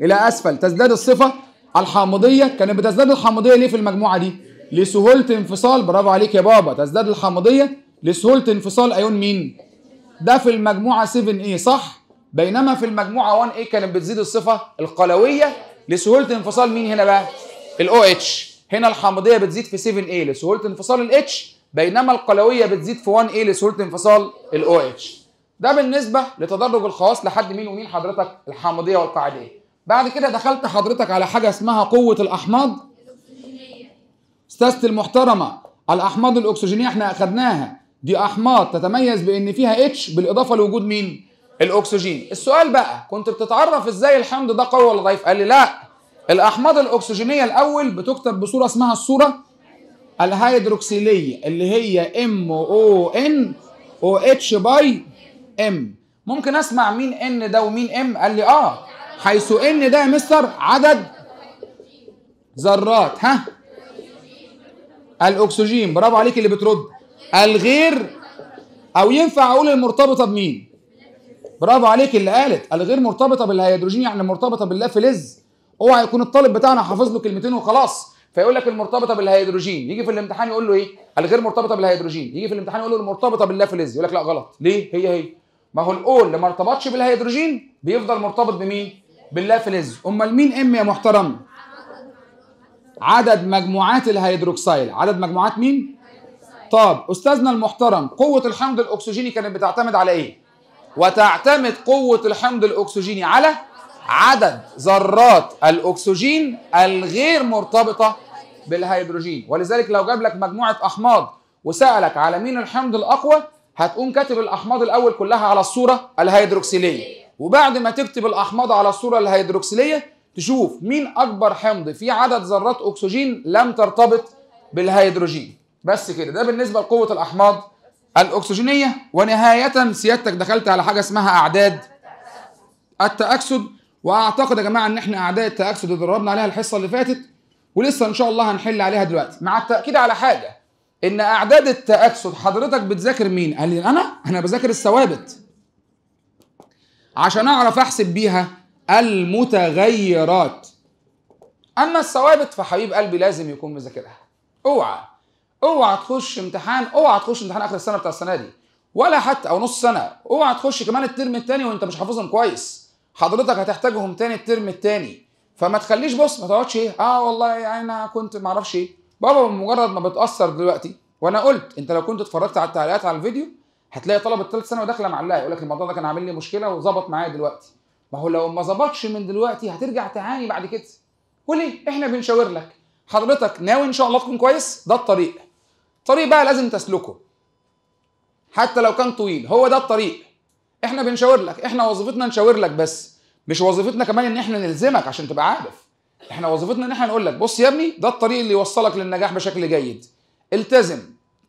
الى اسفل تزداد الصفه الحامضيه كانت بتزداد الحامضيه ليه في المجموعه دي لسهوله انفصال برافو عليك يا بابا تزداد الحامضيه لسهوله انفصال ايون مين ده في المجموعه 7 a صح بينما في المجموعه 1 ايه كانت بتزيد الصفه القلويه لسهوله انفصال مين هنا بقى الاو اتش هنا الحامضيه بتزيد في 7 a لسهوله انفصال الاتش بينما القلويه بتزيد في 1 a لسهوله انفصال الاو اتش ده بالنسبه لتدرج الخواص لحد مين ومين حضرتك الحامضيه والقاعديه بعد كده دخلت حضرتك على حاجه اسمها قوه الاحماض استاذتي المحترمه الاحماض الاكسجينيه احنا اخدناها دي احماض تتميز بان فيها اتش بالاضافه لوجود مين الاكسجين السؤال بقى كنت بتتعرف ازاي الحمض ده قوي ولا ضعيف قال لي لا الاحماض الاكسجينيه الاول بتكتب بصوره اسمها الصوره الهيدروكسيليه اللي هي ام او ان او اتش باي ام ممكن اسمع مين ان ده ومين ام قال لي اه حيث ان ده يا مستر عدد ذرات ها الاكسجين برافو عليك اللي بترد الغير او ينفع اقول المرتبطه بمين برافو عليك اللي قالت الغير مرتبطه بالهيدروجين يعني مرتبطه بالله فلز اوعى يكون الطالب بتاعنا حافظ له كلمتين وخلاص فيقول لك المرتبطه بالهيدروجين يجي في الامتحان يقول له ايه الغير مرتبطه بالهيدروجين يجي في الامتحان يقول له المرتبطه بالله فلز يقول لك لا غلط ليه هي هي ما هو الاول اللي ما ارتبطش بالهيدروجين بيفضل مرتبط بمين بالله فلز امال مين ام يا محترم عدد مجموعات الهيدروكسيل عدد مجموعات مين طب استاذنا المحترم قوه الحمض الاكسجيني كانت بتعتمد على ايه وتعتمد قوة الحمض الأكسجيني على عدد ذرات الأكسجين الغير مرتبطة بالهيدروجين ولذلك لو جاب لك مجموعة أحماض وسألك على مين الحمض الأقوى هتقوم كاتب الأحماض الأول كلها على الصورة الهيدروكسيلية وبعد ما تكتب الأحماض على الصورة الهيدروكسيلية تشوف مين أكبر حمض فيه عدد ذرات أكسجين لم ترتبط بالهيدروجين بس كده ده بالنسبة لقوة الأحماض الأكسجينية ونهاية سيادتك دخلت على حاجة اسمها أعداد التأكسد وأعتقد يا جماعة إن إحنا أعداد التأكسد اتدربنا ضربنا عليها الحصة اللي فاتت ولسه إن شاء الله هنحل عليها دلوقتي مع التأكيد على حاجة إن أعداد التأكسد حضرتك بتذاكر مين؟ قال لي أنا أنا بذاكر الثوابت عشان أعرف أحسب بيها المتغيرات أما الثوابت فحبيب قلبي لازم يكون مذاكرها اوعى اوعى تخش امتحان اوعى تخش امتحان اخر السنه بتاع السنه دي ولا حتى او نص سنه اوعى تخش كمان الترم الثاني وانت مش حافظهم كويس حضرتك هتحتاجهم تاني الترم الثاني فما تخليش بص ما تقعدش ايه اه والله انا كنت ما اعرفش ايه بابا بمجرد ما بتاثر دلوقتي وانا قلت انت لو كنت اتفرجت على التعليقات على الفيديو هتلاقي طلبه ثالث ثانوي داخله معلقه يقول لك الموضوع ده كان عامل لي مشكله وظبط معايا دلوقتي ما هو لو ما ظبطش من دلوقتي هترجع تعاني بعد كده وليه احنا بنشاور لك حضرتك ناوي ان شاء الله تكون كويس ده الطريق طريق بقى لازم تسلكه حتى لو كان طويل هو ده الطريق احنا بنشاور لك احنا وظيفتنا نشاور لك بس مش وظيفتنا كمان ان احنا نلزمك عشان تبقى عارف احنا وظيفتنا ان احنا نقول لك بص يا ابني ده الطريق اللي يوصلك للنجاح بشكل جيد التزم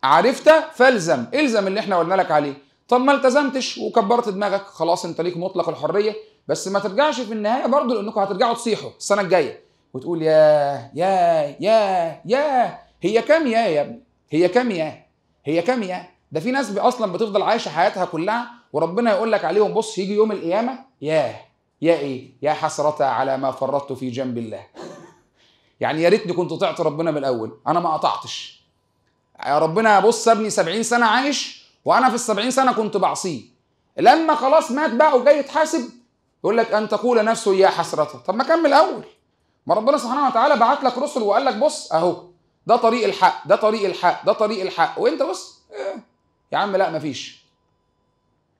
عرفت فالزم الزم اللي احنا قلنا لك عليه طب ما التزمتش وكبرت دماغك خلاص انت ليك مطلق الحريه بس ما ترجعش في النهايه برضه لانكم هترجعوا تصيحوا السنه الجايه وتقول يا يا يا يا هي كام يا يا ابني هي يا هي يا ده في ناس اصلا بتفضل عايشه حياتها كلها وربنا يقول لك عليهم بص يجي يوم القيامه ياه يا ايه يا حسرة على ما فرطت في جنب الله يعني يا ريتني كنت طعت ربنا من الاول انا ما قطعتش يا ربنا بص ابني 70 سنه عايش وانا في ال 70 سنه كنت بعصيه لما خلاص مات بقى وجاي يتحاسب يقول لك ان تقول نفسه يا حسرة طب ما كمل اول ما ربنا سبحانه وتعالى بعت لك رسل وقال لك بص اهو ده طريق الحق ده طريق الحق ده طريق الحق وانت بص آه، يا عم لا مفيش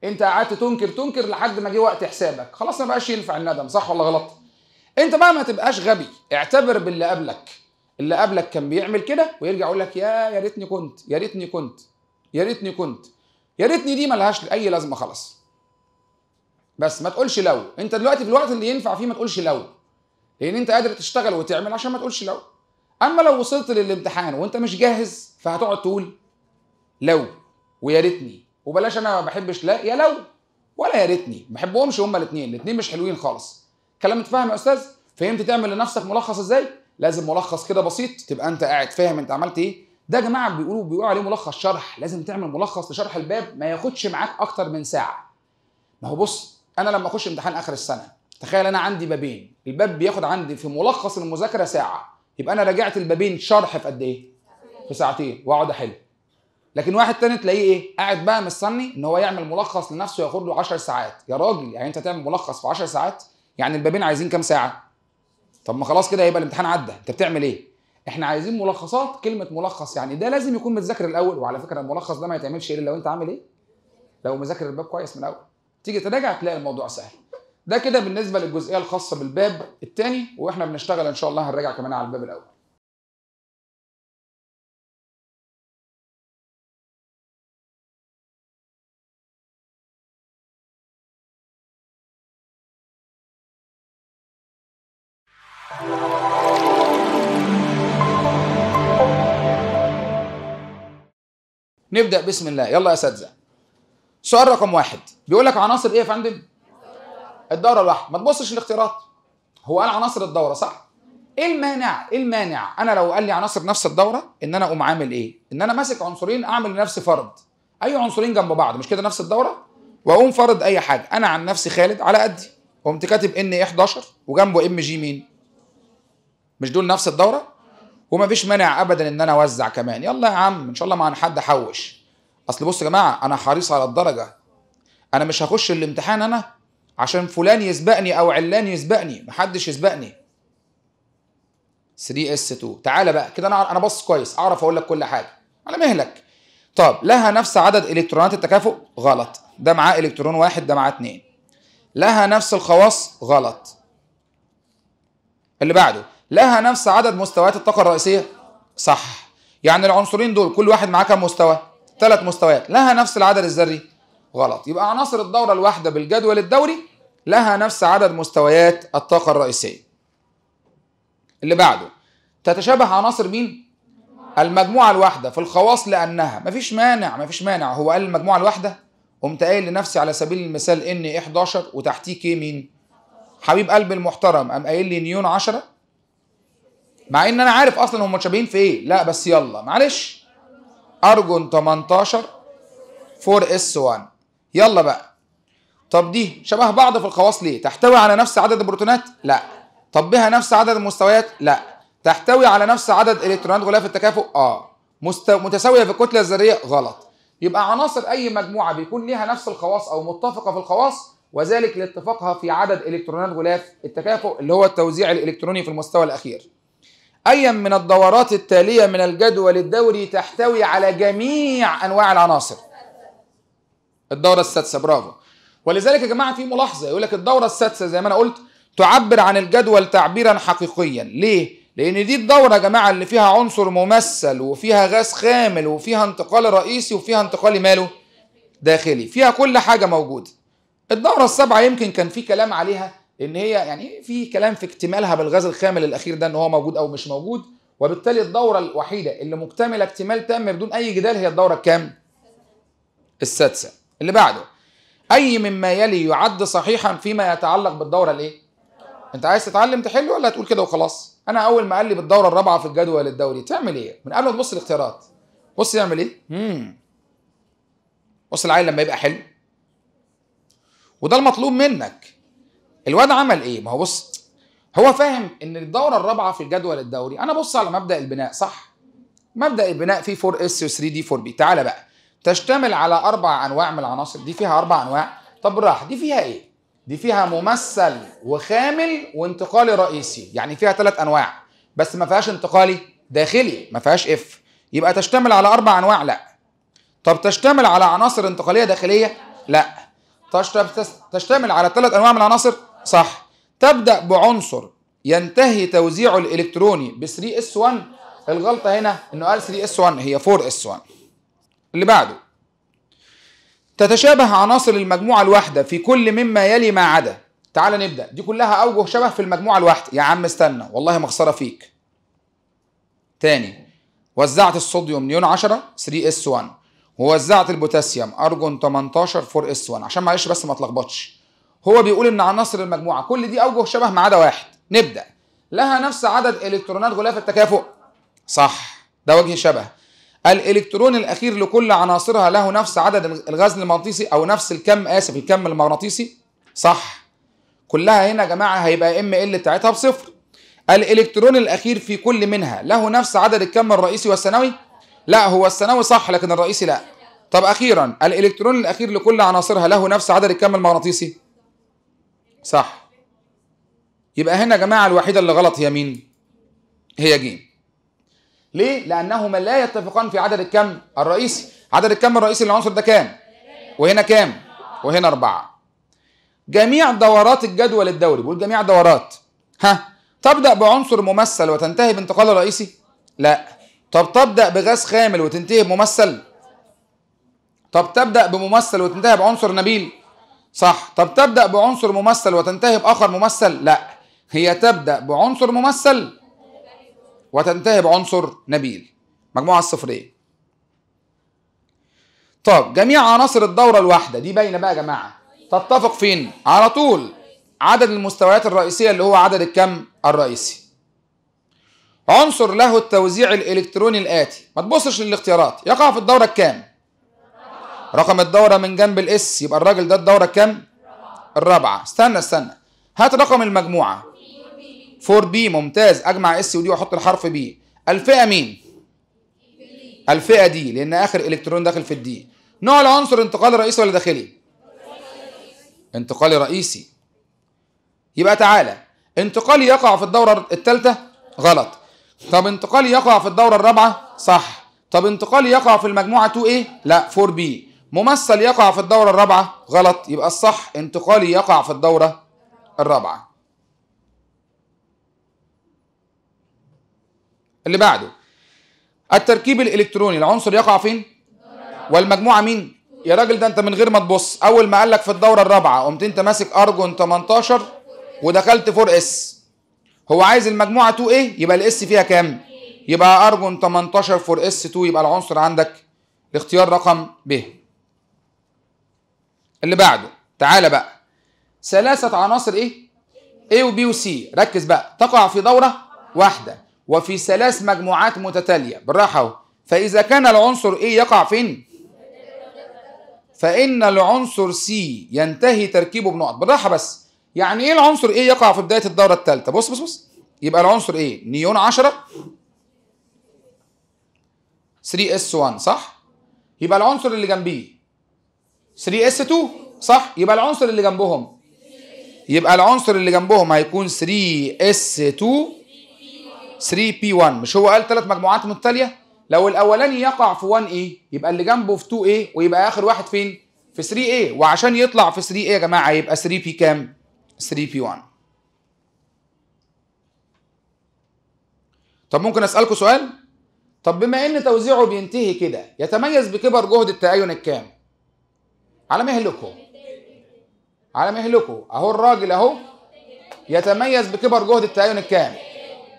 انت قعدت تنكر تنكر لحد ما جه وقت حسابك خلاص ما بقاش ينفع الندم صح ولا غلط انت بقى ما تبقاش غبي اعتبر باللي قبلك اللي قبلك كان بيعمل كده ويرجع يقول لك يا يا ريتني كنت يا ريتني كنت يا ريتني كنت يا ريتني دي ملهاش اي لازمه خلاص بس ما تقولش لو انت دلوقتي في الوقت اللي ينفع فيه ما تقولش لو لان انت قادر تشتغل وتعمل عشان ما تقولش لو اما لو وصلت للامتحان وانت مش جاهز فهتقعد تقول لو ويا ريتني وبلاش انا ما بحبش لا يا لو ولا يا ريتني ما بحبهمش هما الاثنين الاثنين مش حلوين خالص كلام اتفهم يا استاذ فهمت تعمل لنفسك ملخص ازاي لازم ملخص كده بسيط تبقى انت قاعد فاهم انت عملت ايه ده يا جماعه بيقولوا بيقولوا عليه ملخص شرح لازم تعمل ملخص لشرح الباب ما ياخدش معاك اكتر من ساعه ما هو بص انا لما اخش امتحان اخر السنه تخيل انا عندي بابين الباب بياخد عندي في ملخص المذاكره ساعه يبقى انا راجعت البابين شرح في قد ايه؟ في ساعتين واقعد احل لكن واحد تاني تلاقيه ايه؟ قاعد بقى مستني ان هو يعمل ملخص لنفسه ياخد له 10 ساعات، يا راجل يعني انت تعمل ملخص في 10 ساعات؟ يعني البابين عايزين كام ساعه؟ طب ما خلاص كده هيبقى الامتحان عدى، انت بتعمل ايه؟ احنا عايزين ملخصات كلمه ملخص يعني ده لازم يكون متذاكر الاول وعلى فكره الملخص ده ما يتعملش الا لو انت عامل ايه؟ لو مذاكر الباب كويس من الاول. تيجي تراجع تلاقي الموضوع سهل. ده كده بالنسبه للجزئيه الخاصه بالباب الثاني واحنا بنشتغل ان شاء الله هنراجع كمان على الباب الاول نبدا بسم الله يلا يا اساتذه سؤال رقم واحد بيقول لك عناصر ايه يا فندم الدوره الواحده ما تبصش الاختيارات هو قال عناصر الدوره صح ايه المانع ايه المانع انا لو قال لي عناصر نفس الدوره ان انا اقوم عامل ايه ان انا ماسك عنصرين اعمل لنفسي فرض اي عنصرين جنب بعض مش كده نفس الدوره واقوم فرد اي حاجه انا عن نفسي خالد على قدي قمت كاتب ان 11 وجنبه ام جي مين مش دول نفس الدوره وما فيش مانع ابدا ان انا اوزع كمان يلا يا عم ان شاء الله ما عن حد احوش اصل بص يا جماعه انا حريص على الدرجه انا مش هخش الامتحان انا عشان فلان يسبقني او علان يسبقني محدش يسبقني 3 اس 2 تعالى بقى كده انا انا بص كويس اعرف اقول لك كل حاجه على مهلك طب لها نفس عدد الكترونات التكافؤ غلط ده معاه الكترون واحد ده معاه اتنين لها نفس الخواص غلط اللي بعده لها نفس عدد مستويات الطاقه الرئيسيه صح يعني العنصرين دول كل واحد معاه كام مستوى ثلاث مستويات لها نفس العدد الذري غلط يبقى عناصر الدورة الواحدة بالجدول الدوري لها نفس عدد مستويات الطاقة الرئيسية اللي بعده تتشابه عناصر مين؟ المجموعة الواحدة في الخواص لأنها مفيش مانع مفيش مانع هو قال المجموعة الواحدة قمت قايل لنفسي على سبيل المثال ان 11 وتحتيه كي مين؟ حبيب قلبي المحترم قام قايل لي نيون 10 مع ان انا عارف اصلا هم متشابهين في ايه لا بس يلا معلش ارجون 18 4 اس 1 يلا بقى طب دي شبه بعض في الخواص ليه تحتوي على نفس عدد البروتونات لا طب بها نفس عدد المستويات لا تحتوي على نفس عدد الكترونات غلاف التكافؤ اه مستو... متساويه في الكتله الذريه غلط يبقى عناصر اي مجموعه بيكون ليها نفس الخواص او متفقه في الخواص وذلك لاتفاقها في عدد الكترونات غلاف التكافؤ اللي هو التوزيع الالكتروني في المستوى الاخير ايا من الدورات التاليه من الجدول الدوري تحتوي على جميع انواع العناصر الدورة السادسة برافو ولذلك يا جماعة في ملاحظة يقول لك الدورة السادسة زي ما أنا قلت تعبر عن الجدول تعبيرا حقيقيا ليه؟ لأن دي الدورة يا جماعة اللي فيها عنصر ممثل وفيها غاز خامل وفيها انتقال رئيسي وفيها انتقال ماله؟ داخلي فيها كل حاجة موجودة الدورة السابعة يمكن كان في كلام عليها ان هي يعني في كلام في اكتمالها بالغاز الخامل الاخير ده ان هو موجود او مش موجود وبالتالي الدوره الوحيده اللي مكتمله اكتمال تام بدون اي جدال هي الدوره الكام السادسه اللي بعده اي مما يلي يعد صحيحا فيما يتعلق بالدوره الايه انت عايز تتعلم تحل ولا تقول كده وخلاص انا اول ما قال لي بالدوره الرابعه في الجدول الدوري تعمل ايه من قبل ما تبص الاختيارات بص يعمل ايه امم بص العيل لما يبقى حلو وده المطلوب منك الواد عمل ايه ما هو بص هو فاهم ان الدوره الرابعه في الجدول الدوري انا بص على مبدا البناء صح مبدا البناء فيه 4 اس و 3 دي 4 بي تعالى بقى تشتمل على أربع أنواع من العناصر دي فيها أربع أنواع طب بالراحة دي فيها إيه؟ دي فيها ممثل وخامل وانتقالي رئيسي يعني فيها ثلاث أنواع بس ما فيهاش انتقالي داخلي ما فيهاش اف يبقى تشتمل على أربع أنواع لا طب تشتمل على عناصر انتقالية داخلية لا تشتمل على ثلاث أنواع من العناصر صح تبدأ بعنصر ينتهي توزيعه الإلكتروني ب 3S1 الغلطة هنا إنه قال 3S1 هي 4S1 اللي بعده تتشابه عناصر المجموعة الواحدة في كل مما يلي ما عدا تعال نبدأ دي كلها أوجه شبه في المجموعة الواحدة يا عم استنى والله مخسرة فيك تاني وزعت الصوديوم نيون 10 3 اس 1 ووزعت البوتاسيوم ارجون 18 4 اس 1 عشان معلش بس ما اتلخبطش هو بيقول ان عناصر المجموعه كل دي اوجه شبه ما عدا واحد نبدا لها نفس عدد الكترونات غلاف التكافؤ صح ده وجه شبه الالكترون الاخير لكل عناصرها له نفس عدد الغاز المغناطيسي او نفس الكم اسف الكم المغناطيسي صح كلها هنا يا جماعه هيبقى ام ال بتاعتها بصفر الالكترون الاخير في كل منها له نفس عدد الكم الرئيسي والثانوي لا هو الثانوي صح لكن الرئيسي لا طب اخيرا الالكترون الاخير لكل عناصرها له نفس عدد الكم المغناطيسي صح يبقى هنا يا جماعه الوحيده اللي غلط هي مين هي جيم ليه؟ لأنهما لا يتفقان في عدد الكم الرئيسي عدد الكم الرئيسي للعنصر ده كام؟ وهنا كام؟ وهنا أربعة جميع دورات الجدول الدوري بقول جميع دورات ها تبدأ بعنصر ممثل وتنتهي بانتقال رئيسي؟ لا طب تبدأ بغاز خامل وتنتهي بممثل؟ طب تبدأ بممثل وتنتهي بعنصر نبيل؟ صح طب تبدأ بعنصر ممثل وتنتهي بآخر ممثل؟ لا هي تبدأ بعنصر ممثل وتنتهي بعنصر نبيل مجموعة الصفرية طب جميع عناصر الدورة الواحدة دي باينة بقى يا جماعة تتفق فين؟ على طول عدد المستويات الرئيسية اللي هو عدد الكم الرئيسي عنصر له التوزيع الإلكتروني الآتي ما تبصش للاختيارات يقع في الدورة الكام؟ رقم الدورة من جنب الاس يبقى الراجل ده الدورة كام؟ الرابعة استنى استنى هات رقم المجموعة 4 بي ممتاز اجمع اس ودي واحط الحرف بي الفئه مين الفئه دي لان اخر الكترون داخل في الدي نوع العنصر انتقالي رئيسي ولا داخلي انتقالي رئيسي يبقى تعالى انتقالي يقع في الدوره الثالثه غلط طب انتقالي يقع في الدوره الرابعه صح طب انتقالي يقع في المجموعه 2A إيه؟ لا 4B ممثل يقع في الدوره الرابعه غلط يبقى الصح انتقالي يقع في الدوره الرابعه اللي بعده التركيب الالكتروني العنصر يقع فين والمجموعه مين يا راجل ده انت من غير ما تبص اول ما قال لك في الدوره الرابعه قمت انت ماسك ارجون 18 ودخلت 4 اس هو عايز المجموعه 2 ايه يبقى الاس فيها كام يبقى ارجون 18 4 اس 2 يبقى العنصر عندك اختيار رقم ب اللي بعده تعالى بقى ثلاثه عناصر ايه A وB وC ركز بقى تقع في دوره واحده وفي ثلاث مجموعات متتالية بالراحة اهو فإذا كان العنصر A يقع فين؟ فإن العنصر C ينتهي تركيبه بنقط بالراحة بس يعني إيه العنصر A يقع في بداية الدورة الثالثة؟ بص بص بص يبقى العنصر A نيون 10 3S1 صح؟ يبقى العنصر اللي جنبيه 3S2 صح؟ يبقى العنصر اللي جنبهم يبقى العنصر اللي جنبهم هيكون 3S2 3 بي 1 مش هو قال ثلاث مجموعات متتاليه لو الاولاني يقع في 1 a إيه، يبقى اللي جنبه في 2 a إيه، ويبقى اخر واحد فين في 3 a إيه. وعشان يطلع في 3 a يا جماعه يبقى 3 بي كام 3 بي 1 طب ممكن اسالكم سؤال طب بما ان توزيعه بينتهي كده يتميز بكبر جهد التأين الكام على مهلكه على مهلكه اهو الراجل اهو يتميز بكبر جهد التأين الكام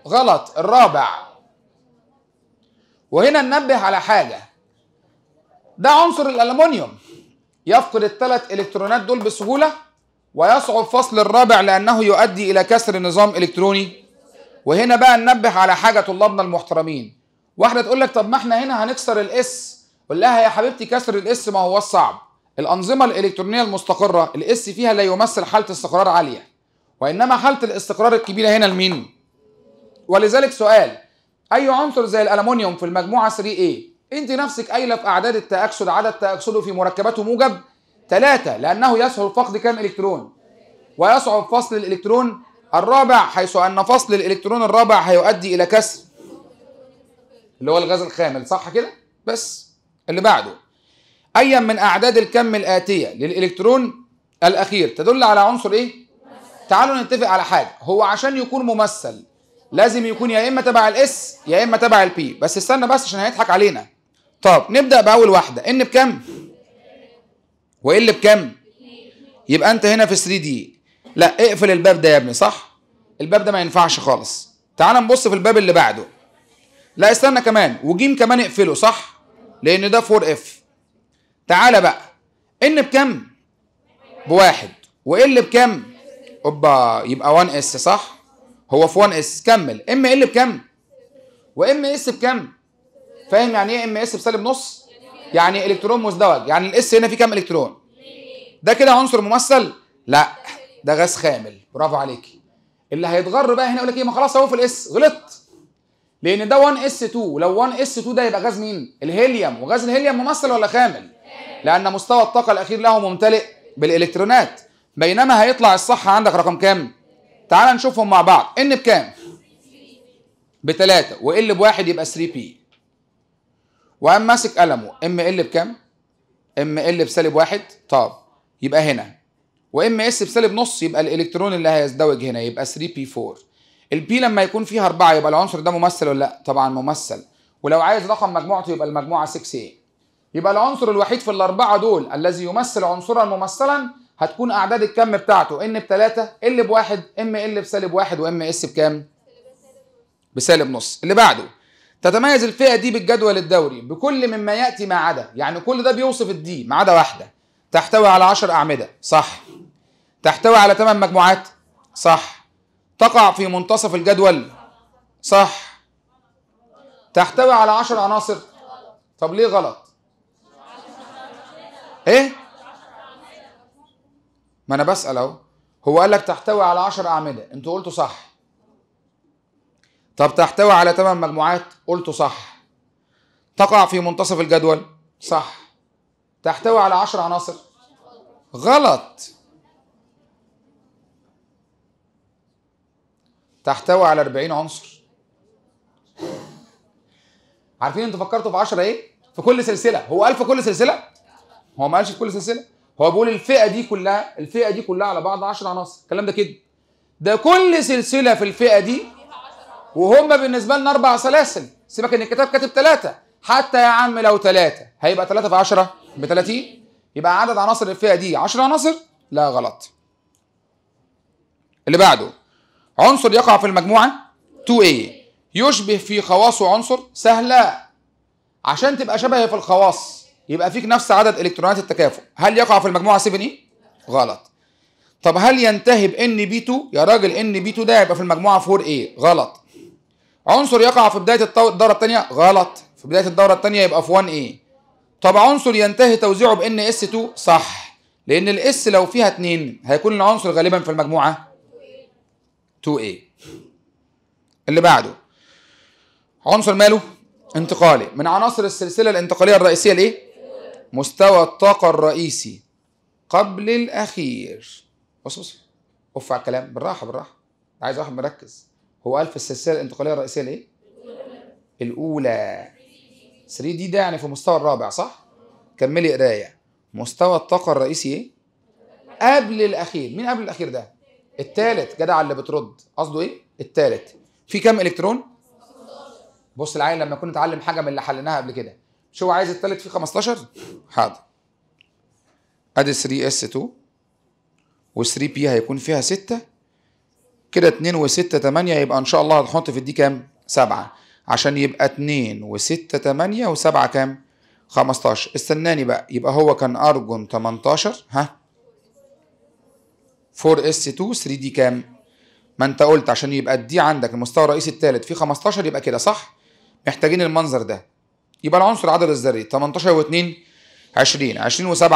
غلط الرابع وهنا ننبه على حاجة ده عنصر الألمونيوم يفقد الثلاث إلكترونات دول بسهولة ويصعب فصل الرابع لأنه يؤدي إلى كسر نظام إلكتروني وهنا بقى ننبه على حاجة طلابنا المحترمين واحدة تقول لك طب ما احنا هنا هنكسر الاس قول لها يا حبيبتي كسر الاس ما هو الصعب الأنظمة الإلكترونية المستقرة الاس فيها لا يمثل حالة استقرار عالية وإنما حالة الاستقرار الكبيرة هنا لمين؟ ولذلك سؤال اي عنصر زي الالومنيوم في المجموعه 3A انت نفسك قايله في اعداد التاكسد عدد تاكسده في مركباته موجب 3 لانه يسهل فقد كم الكترون ويصعب فصل الالكترون الرابع حيث ان فصل الالكترون الرابع هيؤدي الى كسر اللي هو الغاز الخامل صح كده بس اللي بعده ايا من اعداد الكم الاتيه للالكترون الاخير تدل على عنصر ايه تعالوا نتفق على حاجه هو عشان يكون ممثل لازم يكون يا اما تبع الاس يا اما تبع البي بس استنى بس عشان هيضحك علينا طب نبدا باول واحده ان بكام وال بكام يبقى انت هنا في 3 دي لا اقفل الباب ده يا ابني صح الباب ده ما ينفعش خالص تعال نبص في الباب اللي بعده لا استنى كمان وجيم كمان اقفله صح لان ده 4 اف تعالى بقى ان بكام بواحد وال بكام اوبا يبقى 1 اس صح هو في 1 اس كمل ام ال بكام؟ وام اس بكام؟ فاهم يعني ايه ام اس بسالب نص؟ يعني الكترون مزدوج يعني الاس هنا فيه كام الكترون؟ ده كده عنصر ممثل؟ لا ده غاز خامل برافو عليكي اللي هيتغر بقى هنا يقول لك ايه ما خلاص اهو في الاس غلطت لان ده 1 اس 2 لو 1 اس 2 ده يبقى غاز مين؟ الهيليوم وغاز الهيليوم ممثل ولا خامل؟ لان مستوى الطاقه الاخير له ممتلئ بالالكترونات بينما هيطلع الصح عندك رقم كام؟ تعال نشوفهم مع بعض ان بكام بتلاتة وال بواحد يبقى 3 بي وقام ماسك قلمه ام ال بكام ام ال بسالب واحد طب يبقى هنا وام اس بسالب نص يبقى الالكترون اللي هيزدوج هنا يبقى 3 بي 4 البي لما يكون فيها اربعه يبقى العنصر ده ممثل ولا لا طبعا ممثل ولو عايز رقم مجموعته يبقى المجموعه 6 a يبقى العنصر الوحيد في الاربعه دول الذي يمثل عنصرا ممثلا هتكون اعداد الكم بتاعته ان ب 3 ال 1 ام ال بسالب واحد وام اس بكام؟ بسالب نص اللي بعده تتميز الفئه دي بالجدول الدوري بكل مما ياتي ما عدا يعني كل ده بيوصف الدي ما عدا واحده تحتوي على 10 اعمده صح تحتوي على 8 مجموعات صح تقع في منتصف الجدول صح تحتوي على 10 عناصر طب ليه غلط ايه ما انا بسال اهو هو قال لك تحتوي على 10 اعمده انتوا قلتوا صح طب تحتوي على 8 مجموعات قلتوا صح تقع في منتصف الجدول صح تحتوي على 10 عناصر غلط تحتوي على 40 عنصر عارفين انتوا فكرتوا في 10 ايه في كل سلسله هو قال في كل سلسله هو ما قالش في كل سلسله هو بيقول الفئه دي كلها الفئه دي كلها على بعض 10 عناصر الكلام ده كده ده كل سلسله في الفئه دي وهم بالنسبه لنا اربع سلاسل سيبك ان الكتاب كاتب ثلاثه حتى يا عم لو ثلاثه هيبقى ثلاثه في 10 ب 30 يبقى عدد عناصر الفئه دي 10 عناصر لا غلط اللي بعده عنصر يقع في المجموعه 2A إيه. يشبه في خواصه عنصر سهله عشان تبقى شبه في الخواص يبقى فيك نفس عدد الكترونات التكافؤ هل يقع في المجموعه 7 اي e؟ غلط طب هل ينتهي بان بي 2 يا راجل ان بي 2 ده يبقى في المجموعه 4 اي غلط عنصر يقع في بدايه الدوره الثانيه غلط في بدايه الدوره الثانيه يبقى في 1 اي طب عنصر ينتهي توزيعه بان اس 2 صح لان الاس لو فيها 2 هيكون العنصر غالبا في المجموعه 2 اي اللي بعده عنصر ماله انتقالي من عناصر السلسله الانتقاليه الرئيسيه لايه مستوى الطاقة الرئيسي قبل الأخير بص بص أوف على الكلام بالراحة بالراحة عايز واحد مركز هو قال في السلسلة الانتقالية الرئيسية الإيه؟ الأولى 3 دي ده يعني في المستوى الرابع صح؟ كملي قراية مستوى الطاقة الرئيسي إيه؟ قبل الأخير مين قبل الأخير ده؟ التالت جدع اللي بترد قصده إيه؟ التالت في كام إلكترون؟ بص العين لما كنا اتعلم حاجة من اللي حليناها قبل كده مش هو عايز الثالث فيه 15 حاضر ادي 3 اس 2 و3 بي هيكون فيها 6 كده 2 و6 8 يبقى ان شاء الله هنحط في دي كام 7 عشان يبقى 2 و6 8 و7 كام 15 استناني بقى يبقى هو كان ارجون 18 ها 4 اس 2 3 دي كام ما انت قلت عشان يبقى الدي عندك المستوى الرئيسي الثالث فيه 15 يبقى كده صح محتاجين المنظر ده يبقى العنصر عدد الذري 18 و2 20 20 و7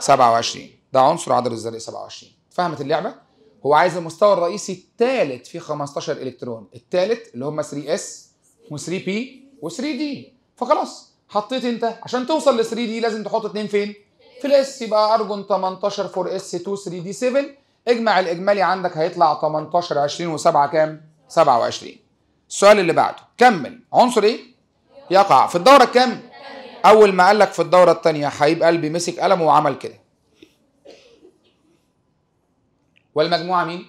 27 ده عنصر عدد الذري 27 فهمت اللعبه هو عايز المستوى الرئيسي الثالث فيه 15 الكترون الثالث اللي هم 3 اس و3 بي و3 دي فخلاص حطيت انت عشان توصل ل 3 دي لازم تحط اثنين فين في الاس يبقى ارجون 18 4 اس 2 3 دي 7 اجمع الاجمالي عندك هيطلع 18 20 و7 كام 27 السؤال اللي بعده كمل عنصر ايه يقع في الدورة الكام أول ما قال لك في الدورة الثانية حبيب قلبي مسك قلمه وعمل كده والمجموعة مين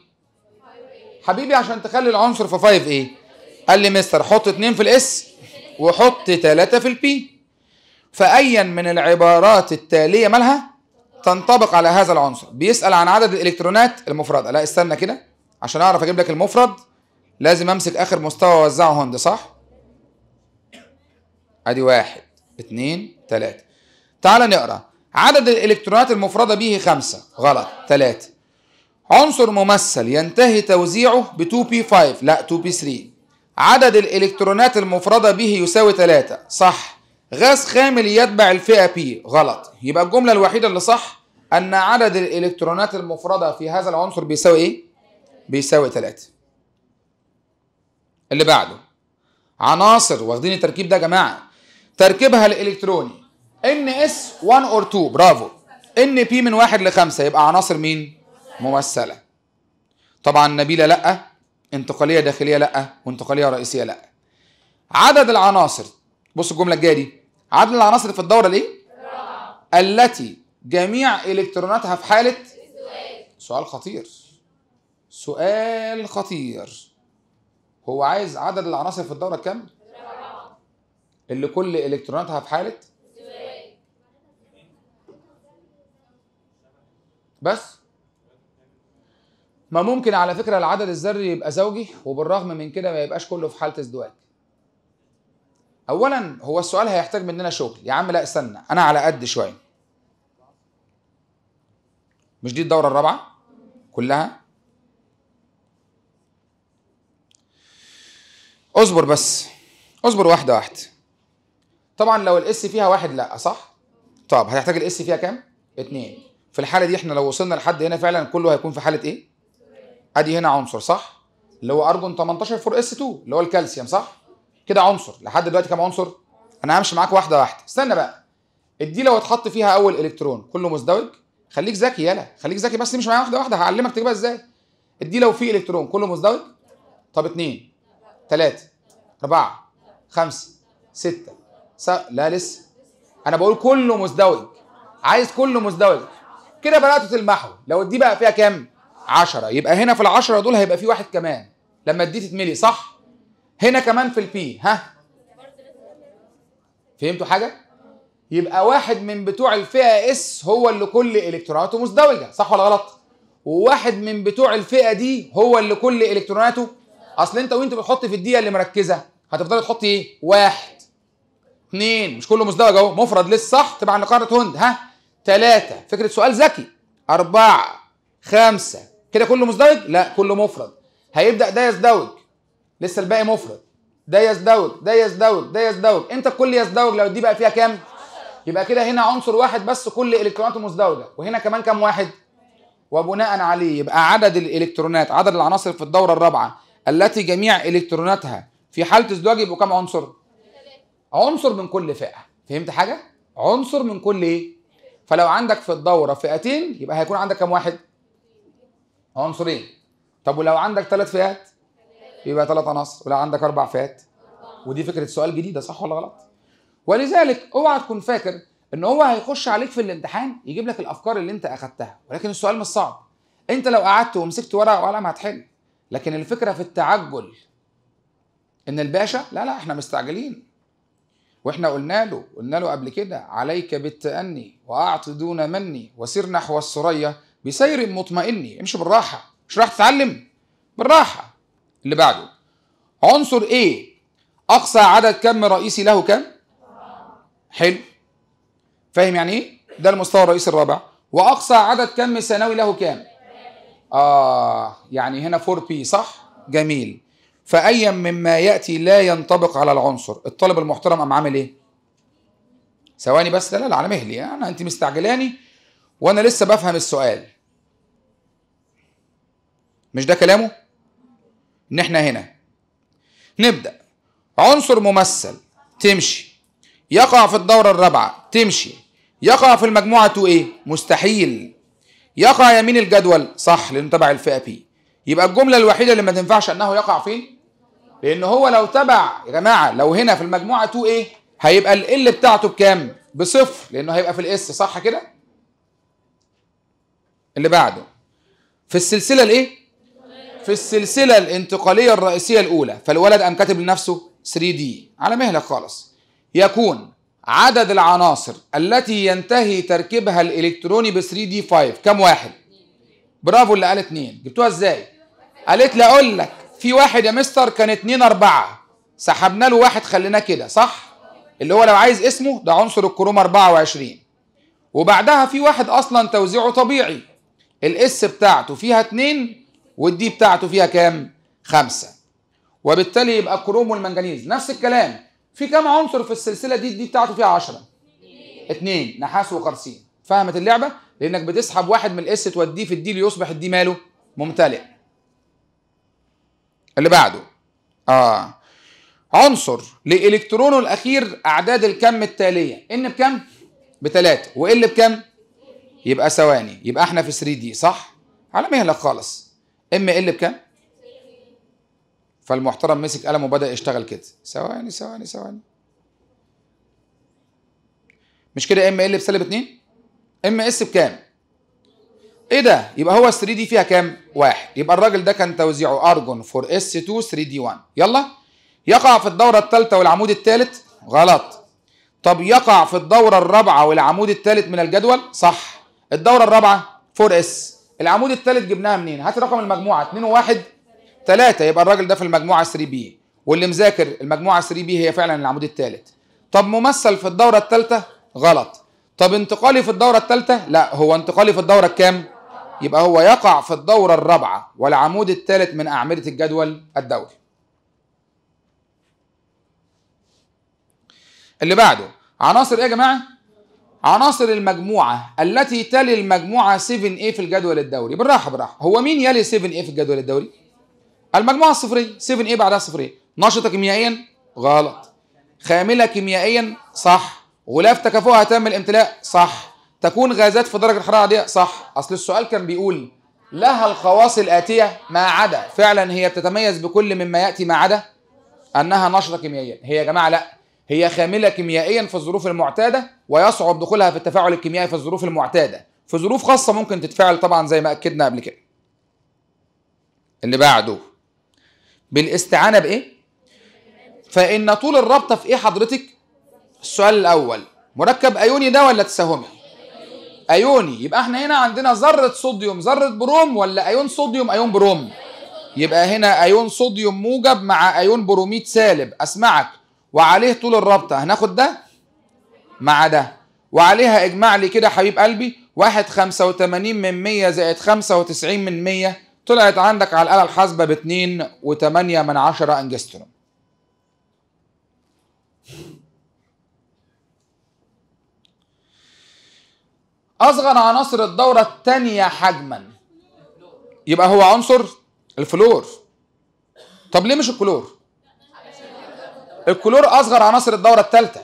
حبيبي عشان تخلي العنصر في 5 ايه قال لي مستر حط 2 في الاس وحط 3 في البي فأيا من العبارات التالية مالها تنطبق على هذا العنصر بيسأل عن عدد الإلكترونات المفردة لا استنى كده عشان أعرف أجيب لك المفرد لازم أمسك آخر مستوى وأوزعه هند صح ادي واحد اثنين ثلاثة تعال نقرا عدد الالكترونات المفردة به خمسة غلط ثلاثة عنصر ممثل ينتهي توزيعه ب 2 بي 5 لا 2 بي 3 عدد الالكترونات المفردة به يساوي ثلاثة صح غاز خامل يتبع الفئة بي غلط يبقى الجملة الوحيدة اللي صح أن عدد الإلكترونات المفردة في هذا العنصر بيساوي إيه؟ بيساوي 3 اللي بعده عناصر واخدين التركيب ده يا جماعة تركيبها الالكتروني ان اس 1 اور 2 برافو ان بي من 1 ل 5 يبقى عناصر مين ممثله طبعا نبيله لا انتقاليه داخليه لا وانتقاليه رئيسيه لا عدد العناصر بص الجمله الجايه دي عدد العناصر في الدوره ليه التي جميع الكتروناتها في حاله سؤال خطير سؤال خطير هو عايز عدد العناصر في الدوره كام اللي كل الكتروناتها في حاله بس ما ممكن على فكره العدد الذري يبقى زوجي وبالرغم من كده ما يبقاش كله في حاله ازدواج اولا هو السؤال هيحتاج مننا شغل يا عم لا استنى انا على قد شويه مش دي الدوره الرابعه كلها اصبر بس اصبر واحده واحده طبعا لو الاس فيها واحد لا صح؟ طب هتحتاج الاس فيها كام؟ اثنين في الحاله دي احنا لو وصلنا لحد هنا فعلا كله هيكون في حاله ايه؟ ادي هنا عنصر صح؟ اللي هو ارجون 18 فور اس 2 اللي هو الكالسيوم صح؟ كده عنصر لحد دلوقتي كام عنصر؟ انا همشي معاك واحده واحده استنى بقى الدي لو اتحط فيها اول الكترون كله مزدوج خليك ذكي يلا خليك ذكي بس مش معايا واحده واحده هعلمك تجيبها ازاي الدي لو فيه الكترون كله مزدوج طب اثنين ثلاثه اربعه خمسه سته س... لا لسه انا بقول كله مزدوج عايز كله مزدوج كده بدات تلمحه لو دي بقى فيها كام 10 يبقى هنا في ال10 دول هيبقى في واحد كمان لما الدي تتملي صح هنا كمان في البي ها فهمتوا حاجه يبقى واحد من بتوع الفئه اس هو اللي كل الكتروناته مزدوجه صح ولا غلط وواحد من بتوع الفئه دي هو اللي كل الكتروناته اصل انت وانت بتحط في الدقيقه اللي مركزه هتفضلي تحطي ايه واحد اثنين مش كله مزدوج اهو مفرد للصح تبع لقاره هند ها ثلاثه فكره سؤال ذكي اربعه خمسه كده كله مزدوج لا كله مفرد هيبدا ده يزدوج لسه الباقي مفرد ده يزدوج ده يزدوج ده يزدوج امتى الكل يزدوج لو دي بقى فيها كام يبقى كده هنا عنصر واحد بس كل الكتروناته مزدوجه وهنا كمان كام واحد وبناء عليه يبقى عدد الالكترونات عدد العناصر في الدوره الرابعه التي جميع الكتروناتها في حاله ازدواج يبقوا كام عنصر عنصر من كل فئه فهمت حاجه عنصر من كل ايه فلو عندك في الدوره فئتين يبقى هيكون عندك كام واحد عنصرين طب ولو عندك ثلاث فئات يبقى ثلاث عناصر ولو عندك اربع فئات ودي فكره سؤال جديده صح ولا غلط ولذلك اوعى تكون فاكر ان هو هيخش عليك في الامتحان يجيب لك الافكار اللي انت اخذتها ولكن السؤال مش صعب انت لو قعدت ومسكت ورقه وقلم هتحل لكن الفكره في التعجل ان الباشا لا لا احنا مستعجلين واحنا قلنا له قلنا له قبل كده عليك بالتأني وأعط دون مني وسير نحو السرية بسير مطمئن امشي بالراحة مش راح تتعلم بالراحة اللي بعده عنصر ايه أقصى عدد كم رئيسي له كم؟ حلو فاهم يعني إيه؟ ده المستوى الرئيسي الرابع وأقصى عدد كم ثانوي له كام؟ آه يعني هنا 4 بي صح؟ جميل فأيا مما يأتي لا ينطبق على العنصر الطالب المحترم أم عامل إيه ثواني بس لا لا على مهلي أنا أنت مستعجلاني وأنا لسه بفهم السؤال مش ده كلامه إن إحنا هنا نبدأ عنصر ممثل تمشي يقع في الدورة الرابعة تمشي يقع في المجموعه تو إيه؟ مستحيل يقع يمين الجدول صح لأنه تبع الفئة بي يبقى الجملة الوحيدة اللي ما تنفعش أنه يقع فين لان هو لو تبع يا جماعه لو هنا في المجموعه 2 ايه هيبقى ال بتاعته بكام بصفر لانه هيبقى في الاس صح كده اللي بعده في السلسله الايه في السلسله الانتقاليه الرئيسيه الاولى فالولد قام كاتب لنفسه 3 دي على مهلك خالص يكون عدد العناصر التي ينتهي تركيبها الالكتروني ب 3 دي 5 كم واحد برافو اللي قال 2 جبتوها ازاي قالت لي اقول لك في واحد يا مستر كان اتنين أربعة سحبنا له واحد خليناه كده صح اللي هو لو عايز اسمه ده عنصر الكروم 24 وبعدها في واحد اصلا توزيعه طبيعي الاس بتاعته فيها اتنين والدي بتاعته فيها كام خمسة وبالتالي يبقى الكروم والمنجنيز نفس الكلام في كام عنصر في السلسله دي الدي بتاعته فيها عشرة؟ اتنين نحاس وقرصين فهمت اللعبه لانك بتسحب واحد من الاس توديه في الدي ليصبح الدي ماله ممتلئ اللي بعده اه عنصر لإلكترونه الأخير أعداد الكم التالية إن بكم؟ بتلاتة وإل بكم؟ يبقى ثواني يبقى احنا في 3 دي صح؟ على مهلك خالص ام ال بكم؟ فالمحترم مسك قلم وبدا يشتغل كده ثواني ثواني ثواني مش كده ام ال بسالب 2 ام اس بكام ايه ده يبقى هو ال 3 دي فيها كام واحد يبقى الراجل ده كان توزيعه ارجون 4 اس 2 3 دي 1 يلا يقع في الدوره الثالثه والعمود الثالث غلط طب يقع في الدوره الرابعه والعمود الثالث من الجدول صح الدوره الرابعه 4 اس العمود الثالث جبناها منين هات رقم المجموعه 2 و1 3 يبقى الراجل ده في المجموعه 3 بي واللي مذاكر المجموعه 3 بي هي فعلا العمود الثالث طب ممثل في الدوره الثالثه غلط طب انتقالي في الدوره الثالثه لا هو انتقالي في الدوره الكام يبقى هو يقع في الدورة الرابعة والعمود الثالث من أعمدة الجدول الدوري اللي بعده عناصر ايه يا جماعه عناصر المجموعه التي تلي المجموعه 7A إيه في الجدول الدوري بالراحه بالراحه هو مين يلي 7A إيه في الجدول الدوري المجموعه الصفريه 7A إيه بعدها صفريه نشطه كيميائيا غلط خامله كيميائيا صح غلاف تكافؤها تم الامتلاء صح تكون غازات في درجه حراره عاديه صح اصل السؤال كان بيقول لها الخواص الاتيه ما عدا فعلا هي بتتميز بكل مما ياتي ما عدا انها نشطه كيميائيا هي يا جماعه لا هي خامله كيميائيا في الظروف المعتاده ويصعب دخولها في التفاعل الكيميائي في الظروف المعتاده في ظروف خاصه ممكن تتفاعل طبعا زي ما اكدنا قبل كده اللي بعده بالاستعانه بايه فان طول الرابطه في ايه حضرتك السؤال الاول مركب ايوني ده ولا تساهمي ايوني يبقى احنا هنا عندنا ذره صوديوم ذره بروم ولا ايون صوديوم ايون بروم يبقى هنا ايون صوديوم موجب مع ايون بروميد سالب اسمعك وعليه طول الرابطه هناخد ده مع ده وعليها اجمع لي كده حبيب قلبي 1 85 من 100 زائد 95 من 100 طلعت عندك على الاله الحاسبه ب 2.8 انجستروم اصغر عناصر الدوره الثانيه حجما يبقى هو عنصر الفلور طب ليه مش الكلور الكلور اصغر عناصر الدوره الثالثه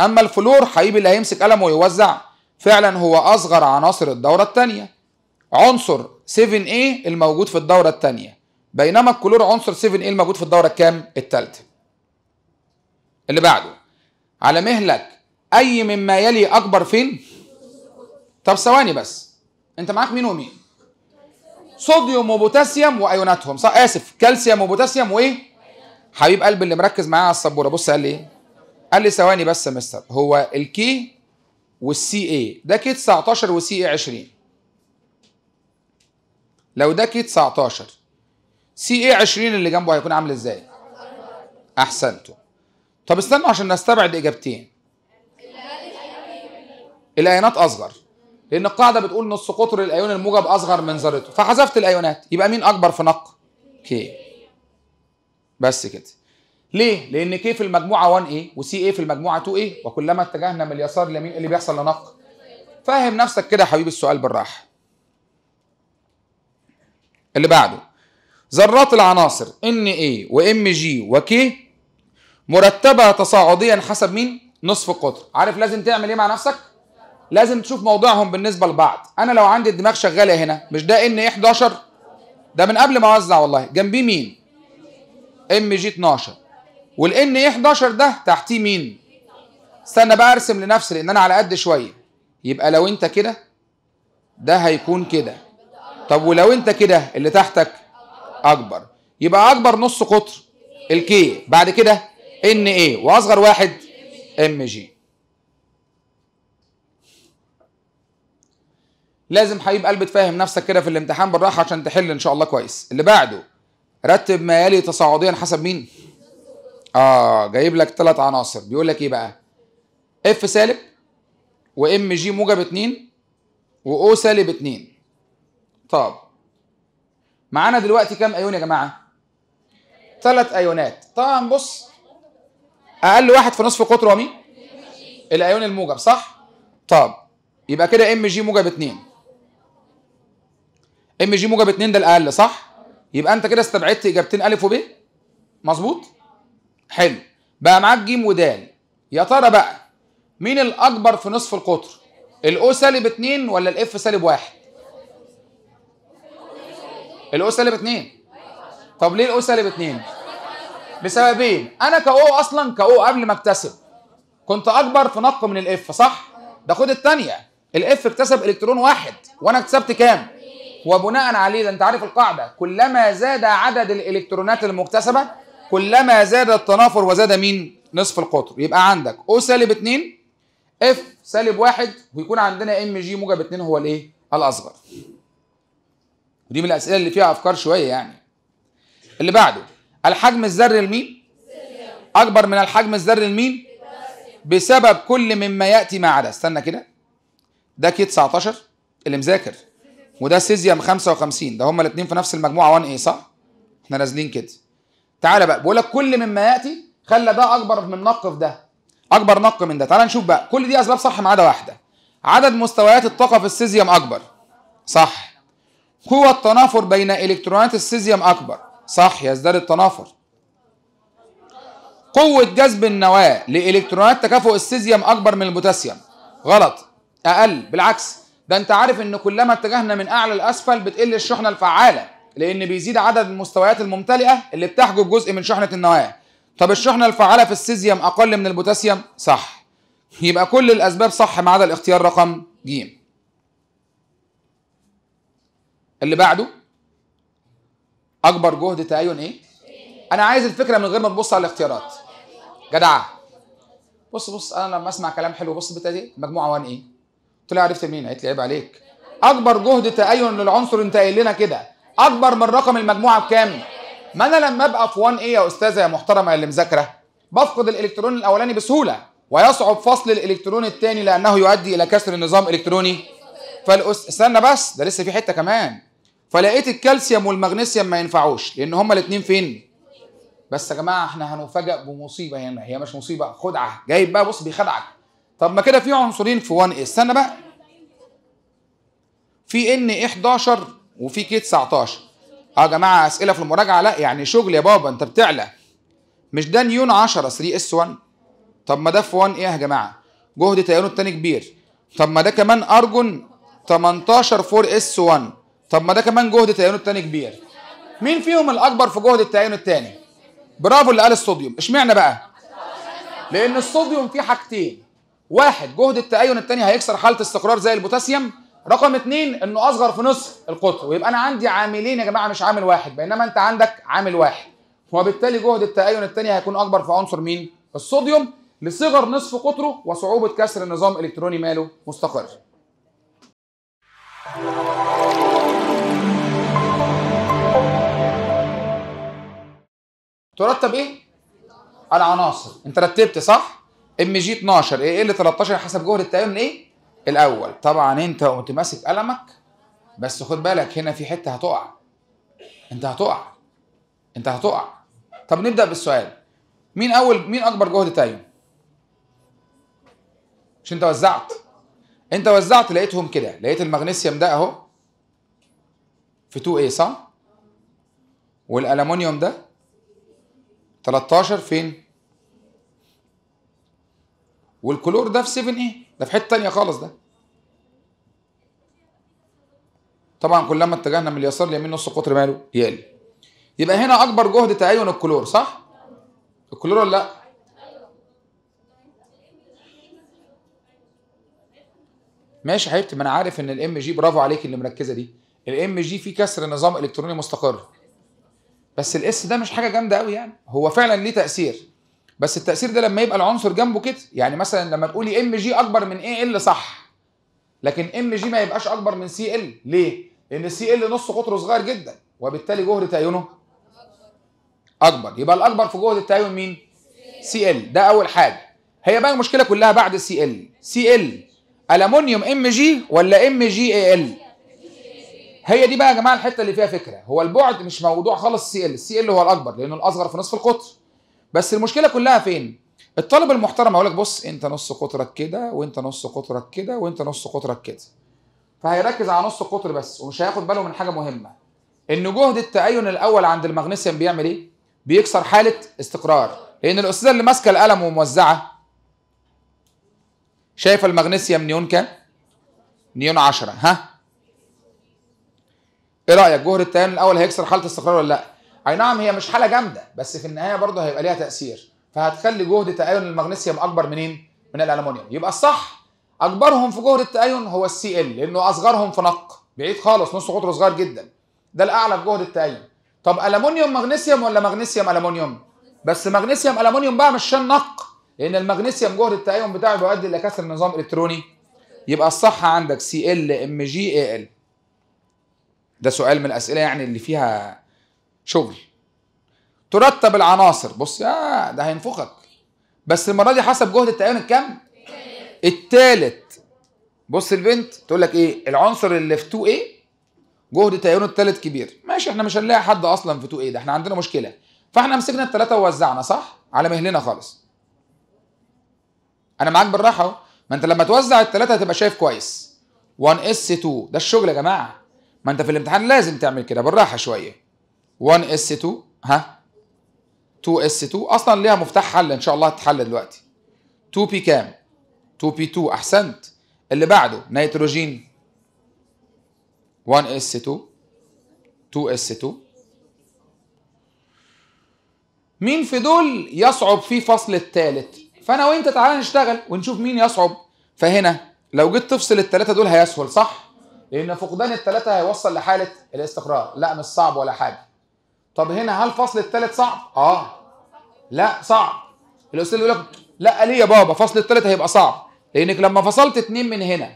اما الفلور حبيبي اللي هيمسك قلم ويوزع فعلا هو اصغر عناصر الدوره الثانيه عنصر 7A إيه الموجود في الدوره الثانيه بينما الكلور عنصر 7A إيه الموجود في الدوره الكام الثالثه اللي بعده على مهلك اي مما يلي اكبر فين طب ثواني بس انت معاك مين ومين صوديوم وبوتاسيوم وايوناتهم صح اسف كالسيوم وبوتاسيوم وايه حبيب قلبي اللي مركز معايا على السبوره بص قال لي ايه قال لي ثواني بس يا مستر هو الكي والسي اي ده كي 19 وسي اي 20 لو ده كي 19 سي اي 20 اللي جنبه هيكون عامل ازاي احسنتوا طب استنوا عشان نستبعد اجابتين الايونات اصغر لان القاعده بتقول نص قطر الايون الموجب اصغر من ذرته فحذفت الايونات يبقى مين اكبر في نق كي بس كده ليه لان كي في المجموعه 1a وسي ايه في المجموعه 2a وكلما اتجهنا من اليسار لمين اللي بيحصل لنق فهم نفسك كده يا حبيبي السؤال بالراحه اللي بعده ذرات العناصر ان ايه وام جي وكي مرتبه تصاعديا حسب مين نصف القطر عارف لازم تعمل ايه مع نفسك لازم تشوف موضوعهم بالنسبه لبعض انا لو عندي الدماغ شغاله هنا مش ده ان 11 ده من قبل ما اوزع والله جنبيه مين ام جي 12 والان 11 ده تحتيه مين استنى بقى ارسم لنفسي لان انا على قد شويه يبقى لو انت كده ده هيكون كده طب ولو انت كده اللي تحتك اكبر يبقى اكبر نص قطر الكي بعد كده ان ايه واصغر واحد ام جي لازم حبيب قلب تفهم نفسك كده في الامتحان بالراحه عشان تحل ان شاء الله كويس اللي بعده رتب ما يلي تصاعديا حسب مين اه جايب لك ثلاث عناصر بيقول لك ايه بقى اف سالب وام جي موجب 2 واو سالب 2 طب معانا دلوقتي كام ايون يا جماعه ثلاث ايونات طبعا بص اقل واحد في نصف قطره مين الايون الموجب صح طب يبقى كده ام جي موجب 2 ام جي موجب 2 ده الاقل صح يبقى انت كده استبعدت اجابتين الف وب مظبوط حلو بقى معاك ج ود يا ترى بقى مين الاكبر في نصف القطر الاو سالب 2 ولا الاف سالب 1 الاو سالب 2 طب ليه الاو سالب 2 بسببين انا كاو اصلا كاو قبل ما اكتسب كنت اكبر في نق من الاف صح ده خد الثانيه الاف اكتسب الكترون واحد وانا اكتسبت كام وبناء عليه ده انت عارف القاعده كلما زاد عدد الالكترونات المكتسبه كلما زاد التنافر وزاد مين نصف القطر يبقى عندك او سالب 2 اف سالب 1 ويكون عندنا ام جي موجب 2 هو الايه الاصغر ودي من الاسئله اللي فيها افكار شويه يعني اللي بعده الحجم الذري لمين اكبر من الحجم الذري لمين بسبب كل مما ياتي ما عدا استنى كده ده كي 19 اللي مذاكر وده سيزيوم 55 ده هما الاثنين في نفس المجموعه 1 اي صح؟ احنا نازلين كده تعالى بقى بقول لك كل مما ياتي خلى ده اكبر من نق في ده اكبر نق من ده تعالى نشوف بقى كل دي اسباب صح ما عدا واحده عدد مستويات الطاقه في السيزيوم اكبر صح قوة التنافر بين الكترونات السيزيوم اكبر صح يزداد التنافر قوة جذب النواة لإلكترونات تكافؤ السيزيوم أكبر من البوتاسيوم غلط أقل بالعكس ده انت عارف ان كلما اتجهنا من اعلى لاسفل بتقل الشحنه الفعاله لان بيزيد عدد المستويات الممتلئه اللي بتحجب جزء من شحنه النواه طب الشحنه الفعاله في السيزيوم اقل من البوتاسيوم صح يبقى كل الاسباب صح ما عدا الاختيار رقم ج اللي بعده اكبر جهد تأين ايه انا عايز الفكره من غير ما تبص على الاختيارات جدعه بص بص انا لما اسمع كلام حلو بص بتدي مجموعه وان ايه قلت لها عرفت مين؟ قالت لي عيب عليك اكبر جهد تأين للعنصر انت قايل لنا كده اكبر من رقم المجموعه بكام؟ ما انا لما ابقى في 1 ايه يا استاذه يا محترمه اللي مذاكره بفقد الالكترون الاولاني بسهوله ويصعب فصل الالكترون الثاني لانه يؤدي الى كسر النظام الالكتروني فالأس... استنى بس ده لسه في حته كمان فلقيت الكالسيوم والمغنيسيوم ما ينفعوش لان هما الاثنين فين بس يا جماعه احنا هنفاجئ بمصيبه هنا هي مش مصيبه خدعه جايب بقى بص بيخدعك طب ما كده في عنصرين في 1 استنى بقى في ان 11 وفي كي 19 اه يا جماعه اسئله في المراجعه لا يعني شغل يا بابا انت بتعلى مش ده نيون 10 3 اس 1 طب ما ده في 1 ايه يا جماعه جهد تيانو الثاني كبير طب ما ده كمان ارجون 18 4 اس 1 طب ما ده كمان جهد تيانو الثاني كبير مين فيهم الاكبر في جهد التيار الثاني برافو اللي قال الصوديوم اشمعنى بقى لان الصوديوم فيه حاجتين واحد جهد التأين الثاني هيكسر حالة استقرار زي البوتاسيوم رقم اثنين انه اصغر في نصف القطر ويبقى انا عندي عاملين يا جماعه مش عامل واحد بينما انت عندك عامل واحد وبالتالي جهد التأين الثاني هيكون اكبر في عنصر مين؟ الصوديوم لصغر نصف قطره وصعوبه كسر النظام الالكتروني ماله مستقر. ترتب ايه؟ العناصر انت رتبت صح؟ ام جي 12 اي ال 13 حسب جهد التيار ايه الاول طبعا انت قمت ماسك قلمك بس خد بالك هنا في حته هتقع انت هتقع انت هتقع طب نبدا بالسؤال مين اول مين اكبر جهد تايم مش انت وزعت انت وزعت لقيتهم كده لقيت المغنيسيوم ده اهو في 2 اي صح والالومنيوم ده 13 فين والكلور ده في 7 ايه ده في حته ثانيه خالص ده طبعا كلما اتجهنا من اليسار لليمين نص قطر ماله يقل يبقى هنا اكبر جهد تعين الكلور صح الكلور ولا لا ماشي حبيبتي ما انا عارف ان الام جي برافو عليك اللي مركزه دي الام جي فيه كسر نظام الكتروني مستقر بس الاس ده مش حاجه جامده قوي يعني هو فعلا ليه تاثير بس التاثير ده لما يبقى العنصر جنبه كده يعني مثلا لما تقولي ام جي اكبر من اي ال صح لكن ام جي ما يبقاش اكبر من سي ال ليه لان السي ال نص قطره صغير جدا وبالتالي جهد تاينه اكبر يبقى الاكبر في جهد التاين مين سي ال ده اول حاجه هي بقى المشكله كلها بعد سي ال سي ال الومنيوم ام جي ولا ام جي اي ال هي دي بقى يا جماعه الحته اللي فيها فكره هو البعد مش موضوع خالص سي ال السي ال هو الاكبر لانه الاصغر في نصف القطر بس المشكله كلها فين الطالب المحترم هيقول لك بص انت نص قطرك كده وانت نص قطرك كده وانت نص قطرك كده فهيركز على نص قطر بس ومش هياخد باله من حاجه مهمه ان جهد التأين الاول عند المغنيسيوم بيعمل ايه بيكسر حاله استقرار لان الاستاذه اللي ماسكه القلم وموزعه شايفه المغنيسيوم نيون كام نيون 10 ها ايه رايك جهد التأين الاول هيكسر حاله استقرار ولا لا اي نعم هي مش حاله جامده بس في النهايه برضه هيبقى ليها تاثير فهتخلي جهد تأين المغنيسيوم اكبر منين؟ من الالومنيوم يبقى الصح اكبرهم في جهد التأين هو السي ال لانه اصغرهم في نق بعيد خالص نص قطره صغير جدا ده الاعلى في جهد التأين طب الومنيوم مغنيسيوم ولا مغنيسيوم الومنيوم؟ بس مغنيسيوم الومنيوم بقى مش شان نق لان المغنيسيوم جهد التأين بتاعه بيؤدي الى كسر النظام الالكتروني يبقى الصح عندك سي ال ام جي اي ال ده سؤال من الاسئله يعني اللي فيها شغل ترتب العناصر بص يا ده هينفخك بس المره دي حسب جهد التيار الكام التالت بص البنت تقول لك ايه العنصر اللي في 2 a إيه؟ جهد تيار التالت كبير ماشي احنا مش هنلاقي حد اصلا في 2 a إيه ده احنا عندنا مشكله فاحنا مسكنا الثلاثه ووزعنا صح على مهلنا خالص انا معاك بالراحه اهو ما انت لما توزع الثلاثه هتبقى شايف كويس 1 اس 2 ده الشغل يا جماعه ما انت في الامتحان لازم تعمل كده بالراحه شويه 1s2 ها 2s2 اصلا ليها مفتاح حل ان شاء الله هتتحل دلوقتي 2p كام 2p2 احسنت اللي بعده نيتروجين 1s2 2s2 مين في دول يصعب فيه فصل الثالث فانا وانت تعالى نشتغل ونشوف مين يصعب فهنا لو جيت تفصل الثلاثه دول هيسهل صح لان فقدان الثلاثه هيوصل لحاله الاستقرار لا مش صعب ولا حاجه طب هنا هل الفصل الثالث صعب؟ اه لا صعب الاستاذ يقول لك لا ليه يا بابا فصل الثالث هيبقى صعب لانك لما فصلت اثنين من هنا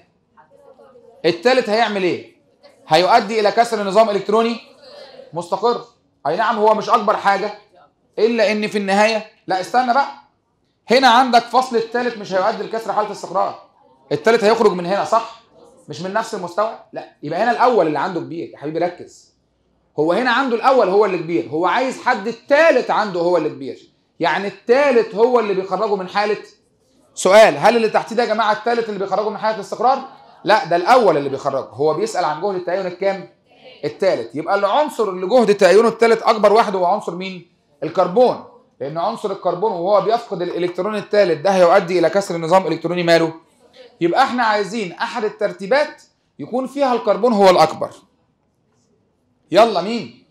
الثالث هيعمل ايه؟ هيؤدي الى كسر النظام الالكتروني مستقر اي نعم هو مش اكبر حاجه الا ان في النهايه لا استنى بقى هنا عندك فصل الثالث مش هيؤدي لكسر حاله استقرار الثالث هيخرج من هنا صح مش من نفس المستوى لا يبقى هنا الاول اللي عنده كبير يا حبيبي ركز هو هنا عنده الاول هو اللي كبير هو عايز حد التالت عنده هو اللي كبير يعني التالت هو اللي بيخرجه من حاله سؤال هل اللي تحتيه ده يا جماعه التالت اللي بيخرجه من حاله الاستقرار لا ده الاول اللي بيخرجه هو بيسال عن جهد التاين الكام التالت يبقى العنصر اللي جهد تعينه التالت اكبر واحد هو عنصر مين الكربون لان عنصر الكربون وهو بيفقد الالكترون التالت ده هيؤدي الى كسر النظام الالكتروني ماله يبقى احنا عايزين احد الترتيبات يكون فيها الكربون هو الاكبر يلا مين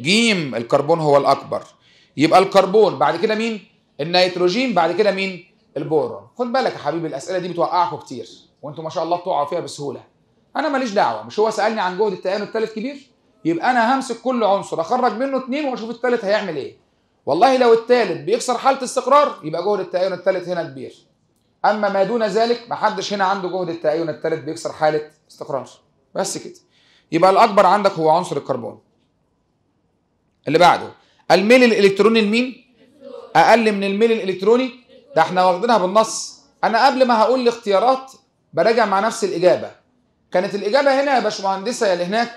جيم الكربون هو الاكبر يبقى الكربون بعد كده مين النيتروجين بعد كده مين البورون خد بالك يا حبيبي الاسئله دي بتوقعكم كتير وانتم ما شاء الله بتقعوا فيها بسهوله انا ماليش دعوه مش هو سالني عن جهد التيار الثالث كبير يبقى انا همسك كل عنصر اخرج منه اثنين واشوف الثالث هيعمل ايه والله لو الثالث بيكسر حاله استقرار يبقى جهد التيار الثالث هنا كبير اما ما دون ذلك ما حدش هنا عنده جهد التيار الثالث بيكسر حاله استقرار بس كده يبقى الاكبر عندك هو عنصر الكربون اللي بعده الميل الالكتروني لمين اقل من الميل الالكتروني ده احنا واخدينها بالنص انا قبل ما هقول الاختيارات براجع مع نفس الاجابه كانت الاجابه هنا يا باشمهندسه يا اللي هناك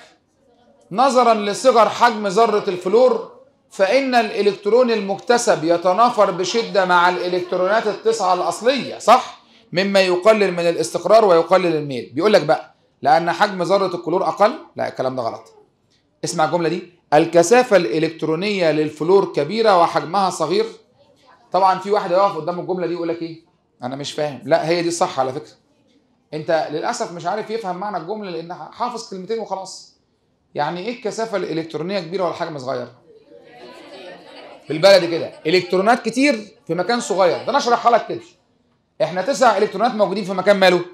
نظرا لصغر حجم ذره الفلور فان الالكترون المكتسب يتنافر بشده مع الالكترونات التسعه الاصليه صح مما يقلل من الاستقرار ويقلل الميل بيقول لك بقى لأن حجم ذرة الكلور أقل لا الكلام ده غلط اسمع الجملة دي الكثافة الإلكترونية للفلور كبيرة وحجمها صغير طبعا في واحد يقف قدام الجملة دي يقول لك إيه أنا مش فاهم لا هي دي الصح على فكرة أنت للأسف مش عارف يفهم معنى الجملة لأن حافظ كلمتين وخلاص يعني إيه الكثافة الإلكترونية كبيرة والحجم صغير بالبلدي كده الكترونات كتير في مكان صغير ده انا اشرحها لك كده احنا تسع الكترونات موجودين في مكان ماله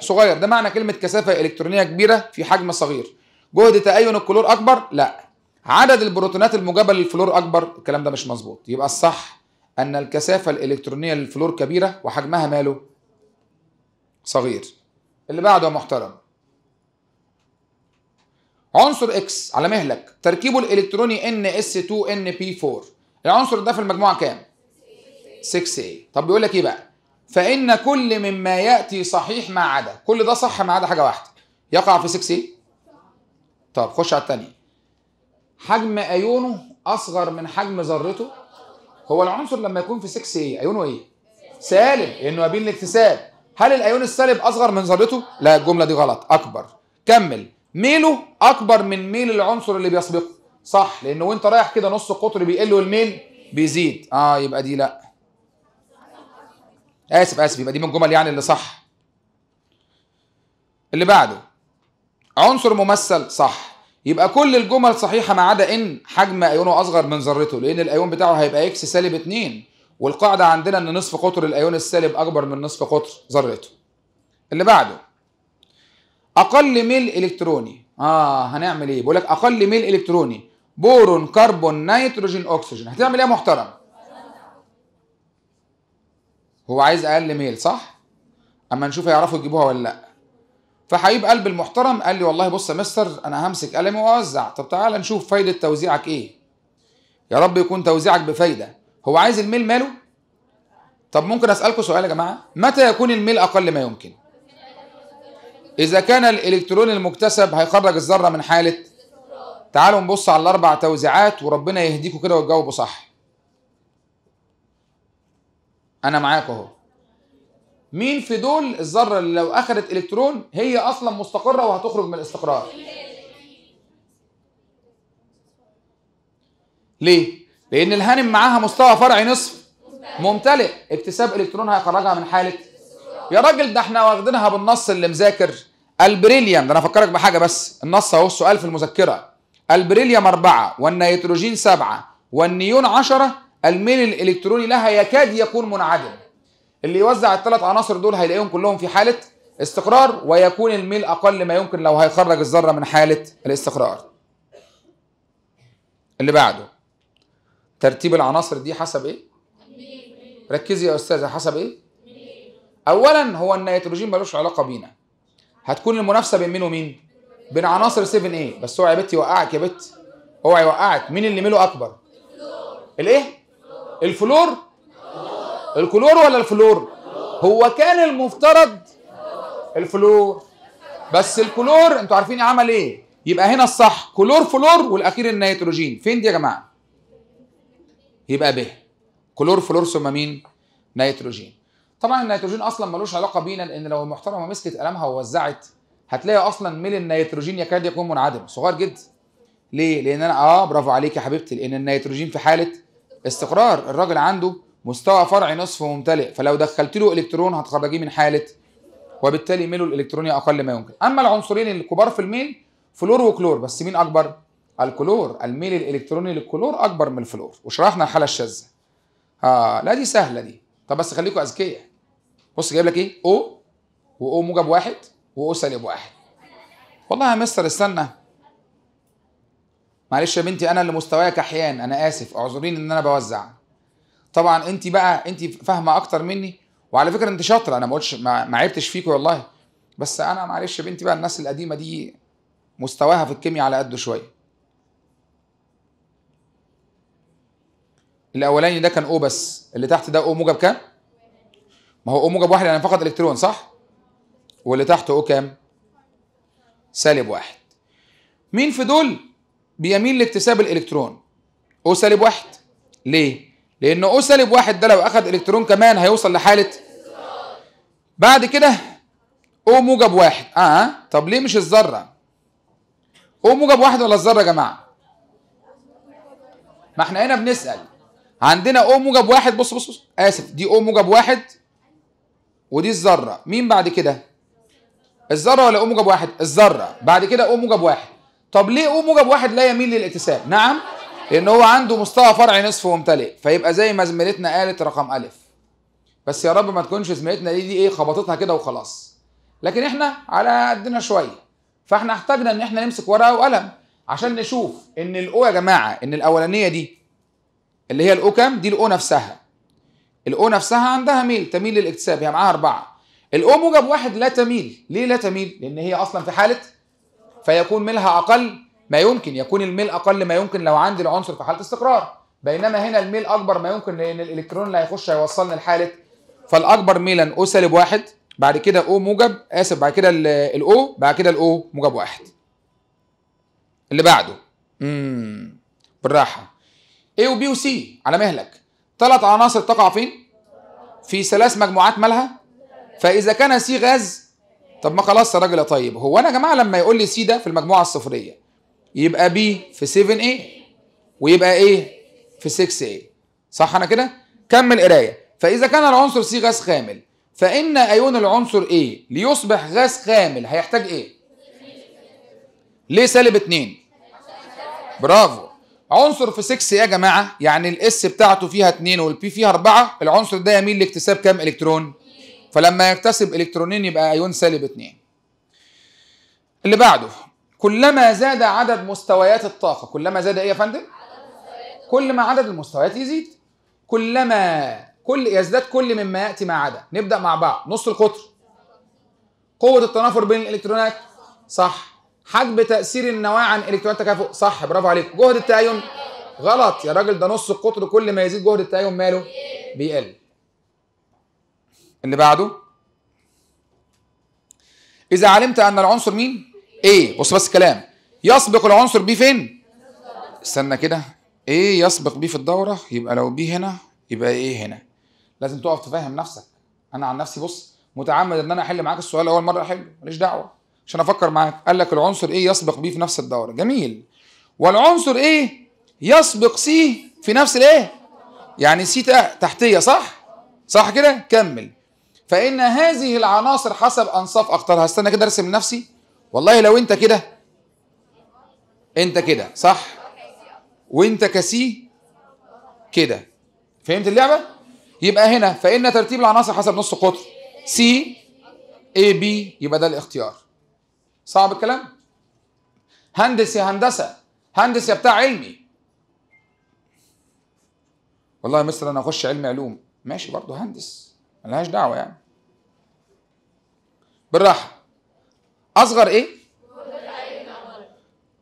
صغير ده معنى كلمه كثافه الكترونيه كبيره في حجم صغير جهد تأين الكلور اكبر لا عدد البروتونات الموجبه للفلور اكبر الكلام ده مش مظبوط يبقى الصح ان الكثافه الالكترونيه للفلور كبيره وحجمها ماله صغير اللي بعده محترم عنصر اكس على مهلك تركيبه الالكتروني ان اس 2 ان بي 4 العنصر ده في المجموعه كام 6A طب بيقول لك ايه بقى فإن كل مما يأتي صحيح ما عدا كل ده صح ما عدا حاجة واحدة يقع في 6 ايه؟ طب خش على الثانية حجم أيونه أصغر من حجم ذرته هو العنصر لما يكون في 6 ايه؟ أيونه ايه؟ سالب لأنه بين الاكتساب هل الأيون السالب أصغر من ذرته؟ لا الجملة دي غلط أكبر كمل ميله أكبر من ميل العنصر اللي بيسبقه صح لأنه وأنت رايح كده نص قطر بيقل والميل بيزيد اه يبقى دي لا اسف اسف يبقى دي من الجمل يعني اللي صح اللي بعده عنصر ممثل صح يبقى كل الجمل صحيحه ما عدا ان حجم ايونه اصغر من ذرته لان الايون بتاعه هيبقى اكس سالب 2 والقاعده عندنا ان نصف قطر الايون السالب اكبر من نصف قطر ذرته اللي بعده اقل ميل الكتروني اه هنعمل ايه بقول لك اقل ميل الكتروني بورون كربون نيتروجين اكسجين هتعمل ايه يا محترم هو عايز اقل ميل صح اما نشوف هيعرفوا يجيبوها ولا لا فحبيب قلب المحترم قال لي والله بص يا مستر انا همسك قلمي واوزع طب تعالى نشوف فايده توزيعك ايه يا رب يكون توزيعك بفايده هو عايز الميل ماله طب ممكن اسالكم سؤال يا جماعه متى يكون الميل اقل ما يمكن اذا كان الالكترون المكتسب هيخرج الذره من حاله تعالوا نبص على الاربع توزيعات وربنا يهديكم كده وتجاوبوا صح انا معاك اهو مين في دول الذره اللي لو اخذت الكترون هي اصلا مستقره وهتخرج من الاستقرار ليه لان الهانم معاها مستوى فرعي نصف ممتلئ اكتساب الكترون هيخرجها من حاله يا راجل ده احنا واخدينها بالنص اللي مذاكر البريليوم ده انا افكرك بحاجه بس النص اهو السؤال في المذكره البريليوم أربعة والنيتروجين سبعة والنيون عشرة الميل الالكتروني لها يكاد يكون منعدم اللي يوزع الثلاث عناصر دول هيلاقيهم كلهم في حاله استقرار ويكون الميل اقل ما يمكن لو هيخرج الذره من حاله الاستقرار اللي بعده ترتيب العناصر دي حسب ايه ركزي يا استاذه حسب ايه اولا هو النيتروجين ملوش علاقه بينا هتكون المنافسه بين مين ومين بين عناصر 7 a إيه؟ بس اوعي يا بت يوقعك يا بت اوعي يوقعك مين اللي ميله اكبر الايه الفلور الكلور ولا الفلور هو كان المفترض الفلور بس الكلور انتوا عارفين عمل ايه يبقى هنا الصح كلور فلور والاخير النيتروجين فين دي يا جماعه يبقى ب كلور فلور ثم مين نيتروجين طبعا النيتروجين اصلا ملوش علاقه بينا لان لو المحترمه مسكت قلمها ووزعت هتلاقي اصلا ميل النيتروجين يكاد يكون منعدم صغير جدا ليه لان انا اه برافو عليك يا حبيبتي لان النيتروجين في حاله استقرار الراجل عنده مستوى فرعي نصف ممتلئ فلو دخلت له الكترون هتخرجيه من حاله وبالتالي ميله الالكتروني اقل ما يمكن اما العنصرين الكبار في الميل فلور وكلور بس مين اكبر الكلور الميل الالكتروني للكلور اكبر من الفلور وشرحنا الحاله الشاذه اه لا دي سهله دي طب بس خليكم اذكياء بص جايب لك ايه او واو موجب واحد واو سالب واحد والله يا مستر استنى معلش يا بنتي انا اللي مستواك احيان انا اسف اعذريني ان انا بوزع طبعا انت بقى انت فاهمه اكتر مني وعلى فكره انت شاطره انا ما قلتش ما عيبتش فيكوا والله بس انا معلش يا بنتي بقى الناس القديمه دي مستواها في الكيمياء على قده شويه الاولاني ده كان او بس اللي تحت ده او موجب كام ما هو او موجب واحد يعني فقط الكترون صح واللي تحت او كام سالب واحد مين في دول بيميل لاكتساب الالكترون او سالب واحد ليه لان او سالب واحد ده لو اخد الكترون كمان هيوصل لحاله بعد كده او موجب واحد آه،, اه طب ليه مش الذره او موجب واحد ولا الذره يا جماعه ما احنا هنا بنسال عندنا او موجب واحد بص بص, بص. اسف دي او موجب واحد ودي الذره مين بعد كده الذره ولا او موجب واحد الذره بعد كده او موجب واحد طب ليه او موجب واحد لا يميل للاكتساب نعم لان هو عنده مستوى فرعي نصف ممتلئ فيبقى زي ما زميلتنا قالت رقم الف بس يا رب ما تكونش زميلتنا دي, دي ايه خبطتها كده وخلاص لكن احنا على قدنا شويه فاحنا احتاجنا ان احنا نمسك ورقه وقلم عشان نشوف ان الاو يا جماعه ان الاولانيه دي اللي هي الاو كام دي الاو نفسها الاو نفسها عندها ميل تميل للاكتساب هي معاها اربعه الاو موجب واحد لا تميل ليه لا تميل لان هي اصلا في حاله فيكون ميلها اقل ما يمكن يكون الميل اقل ما يمكن لو عندي العنصر في حاله استقرار بينما هنا الميل اكبر ما يمكن لان الالكترون اللي هيخش هيوصلني لحاله فالاكبر ميلا او سالب واحد بعد كده او موجب اسف بعد كده الاو بعد كده الاو موجب واحد اللي بعده امم بالراحه A وB وسي على مهلك ثلاث عناصر تقع فين في ثلاث مجموعات مالها فاذا كان سي غاز طب ما خلاص يا راجل يا طيب هو انا يا جماعه لما يقول لي سي ده في المجموعه الصفريه يبقى بي في 7 a ويبقى ايه في 6 a صح انا كده كمل قرايه فاذا كان العنصر سي غاز خامل فان ايون العنصر ايه ليصبح غاز خامل هيحتاج ايه ليه سالب 2 برافو عنصر في 6 يا جماعه يعني الاس بتاعته فيها 2 والبي فيها 4 العنصر ده يميل لاكتساب كام الكترون فلما يكتسب الكترونين يبقى ايون سالب 2 اللي بعده كلما زاد عدد مستويات الطاقه كلما زاد ايه يا فندم كل ما عدد المستويات يزيد كلما كل يزداد كل مما ياتي ما عدا نبدا مع بعض نص القطر قوه التنافر بين الالكترونات صح حجب تاثير النواه عن الالكترونات تكافؤ صح برافو عليك جهد التاين غلط يا راجل ده نص القطر كل ما يزيد جهد التاين ماله بيقل اللي بعده إذا علمت أن العنصر مين؟ إيه بص بس الكلام يسبق العنصر بي فين؟ استنى كده إيه يسبق بي في الدورة يبقى لو بي هنا يبقى إيه هنا لازم تقف تفهم نفسك أنا عن نفسي بص متعمد إن أنا أحل معاك السؤال أول مرة أحله ماليش دعوة عشان أفكر معاك قال لك العنصر إيه يسبق بي في نفس الدورة جميل والعنصر إيه يسبق سي في نفس الإيه؟ يعني سي تحتية صح؟ صح كده؟ كمل فإن هذه العناصر حسب أنصاف أقطارها استنى كده أرسم لنفسي والله لو أنت كده أنت كده صح وأنت كسي كده فهمت اللعبة؟ يبقى هنا فإن ترتيب العناصر حسب نص قطر سي اي بي يبقى ده الاختيار صعب الكلام؟ هندس يا هندسة هندس يا بتاع علمي والله يا مستر أنا أخش علمي علوم ماشي برضه هندس ملهاش دعوه يعني بالراحه اصغر ايه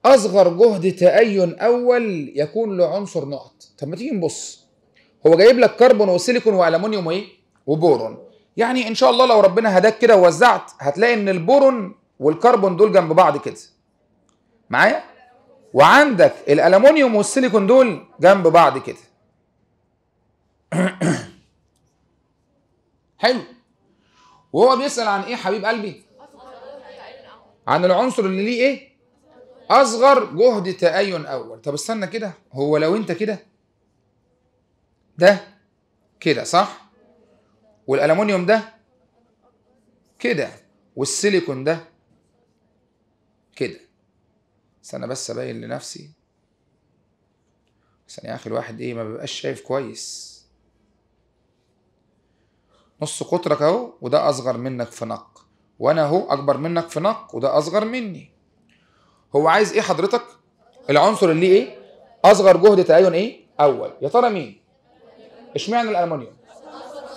اصغر جهد تأين اول يكون لعنصر نقط طب ما تيجي نبص هو جايب لك كربون وسيليكون وألمونيوم وايه وبورون يعني ان شاء الله لو ربنا هداك كده ووزعت هتلاقي ان البورون والكربون دول جنب بعض كده معايا وعندك الألمونيوم والسيليكون دول جنب بعض كده حلو وهو بيسال عن ايه حبيب قلبي عن العنصر اللي ليه ايه اصغر جهد تأين اول طب استنى كده هو لو انت كده ده كده صح والالومنيوم ده كده والسيليكون ده كده استنى بس ابين لنفسي يا اخر واحد ايه ما بيبقاش شايف كويس نص قطرك اهو وده اصغر منك في نق وانا اهو اكبر منك في نق وده اصغر مني هو عايز ايه حضرتك العنصر اللي ايه اصغر جهد تأين ايه اول يا ترى مين اشمعنى الالومنيوم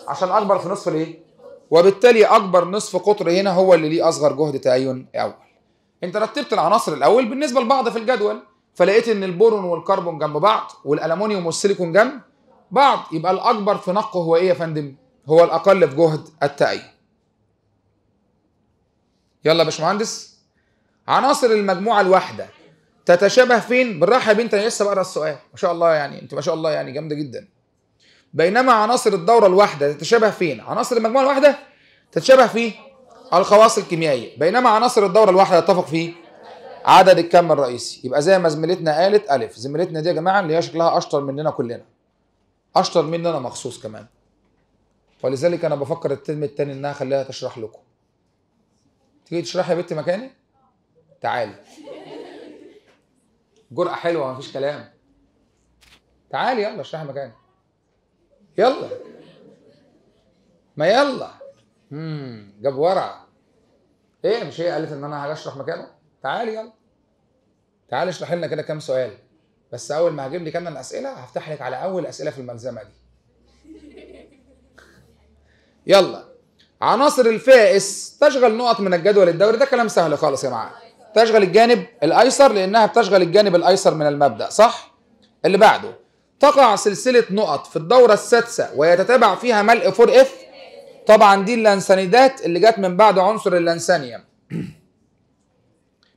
عشان اكبر في نصف الايه وبالتالي اكبر نصف قطر هنا هو اللي ليه اصغر جهد تأين اول انت رتبت العناصر الاول بالنسبه لبعض في الجدول فلقيت ان البورون والكربون جنب بعض والالومنيوم والسيليكون جنب بعض يبقى الاكبر في نق هو ايه يا فندم هو الأقل في جهد التقي يلا يا باشمهندس عناصر المجموعة الواحدة تتشابه فين بالراحة يا بنت أنا لسه بقرا السؤال ما شاء الله يعني أنت ما شاء الله يعني جامدة جدا بينما عناصر الدورة الواحدة تتشابه فين عناصر المجموعة الواحدة تتشابه في الخواص الكيميائية بينما عناصر الدورة الواحدة تتفق في عدد الكم الرئيسي يبقى زي ما زميلتنا قالت ألف زميلتنا دي يا جماعة اللي هي شكلها أشطر مننا كلنا أشطر مننا مخصوص كمان ولذلك انا بفكر الترم الثاني انها اخليها تشرح لكم تيجي تشرح يا بنت مكاني تعالي جرأة حلوة مفيش كلام تعالي يلا اشرحي مكاني يلا ما يلا امم جاب ورع ايه مش هي قالت ان انا هشرح مكانه تعالي يلا تعالي اشرح لنا كده كام سؤال بس اول ما هجيب لك انا الاسئله هفتح لك على اول اسئله في الملزمه دي يلا عناصر الفائس تشغل نقط من الجدول الدوري ده كلام سهل خالص يا معلم تشغل الجانب الايسر لانها بتشغل الجانب الايسر من المبدا صح اللي بعده تقع سلسله نقط في الدوره السادسه ويتتابع فيها ملء 4 اف طبعا دي اللانسانيدات اللي جت من بعد عنصر اللانسانيوم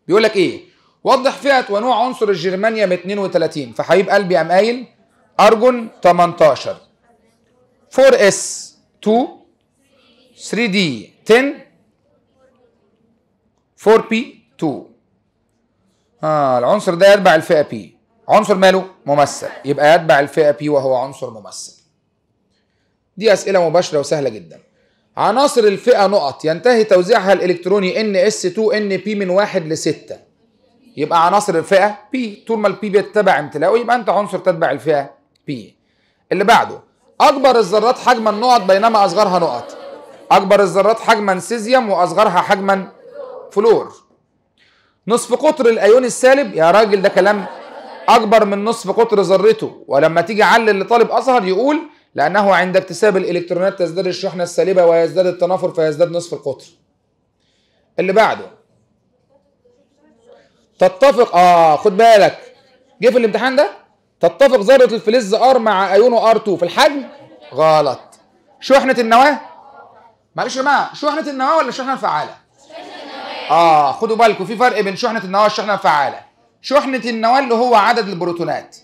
بيقول لك ايه وضح فئه ونوع عنصر الجرمانيوم 32 فحبيب قلبي قام قايل ارجون 18 4 اس 2 3D 10 4P 2 آه العنصر ده يتبع الفئة P عنصر ماله ممثل يبقى يتبع الفئة P وهو عنصر ممثل دي أسئلة مباشرة وسهلة جدا عناصر الفئة نقط ينتهي توزيعها الإلكتروني NS2NP من 1 ل 6 يبقى عناصر الفئة P طول ما البي بيتبع امتلاؤه يبقى أنت عنصر تتبع الفئة P اللي بعده أكبر الذرات حجما نقط بينما أصغرها نقط اكبر الذرات حجما سيزيوم واصغرها حجما فلور نصف قطر الايون السالب يا راجل ده كلام اكبر من نصف قطر ذرته ولما تيجي علل لطالب أصغر يقول لانه عند اكتساب الالكترونات تزداد الشحنه السالبه ويزداد التنافر فيزداد نصف القطر اللي بعده تتفق اه خد بالك جه في الامتحان ده تتفق ذره الفلز ار مع ايونه ار 2 في الحجم غلط شحنه النواه معلش يا جماعه شحنه النواه ولا شحنه فعاله اه خدوا بالكم في فرق بين شحنه النواه والشحنه الفعاله شحنه النواه اللي هو عدد البروتونات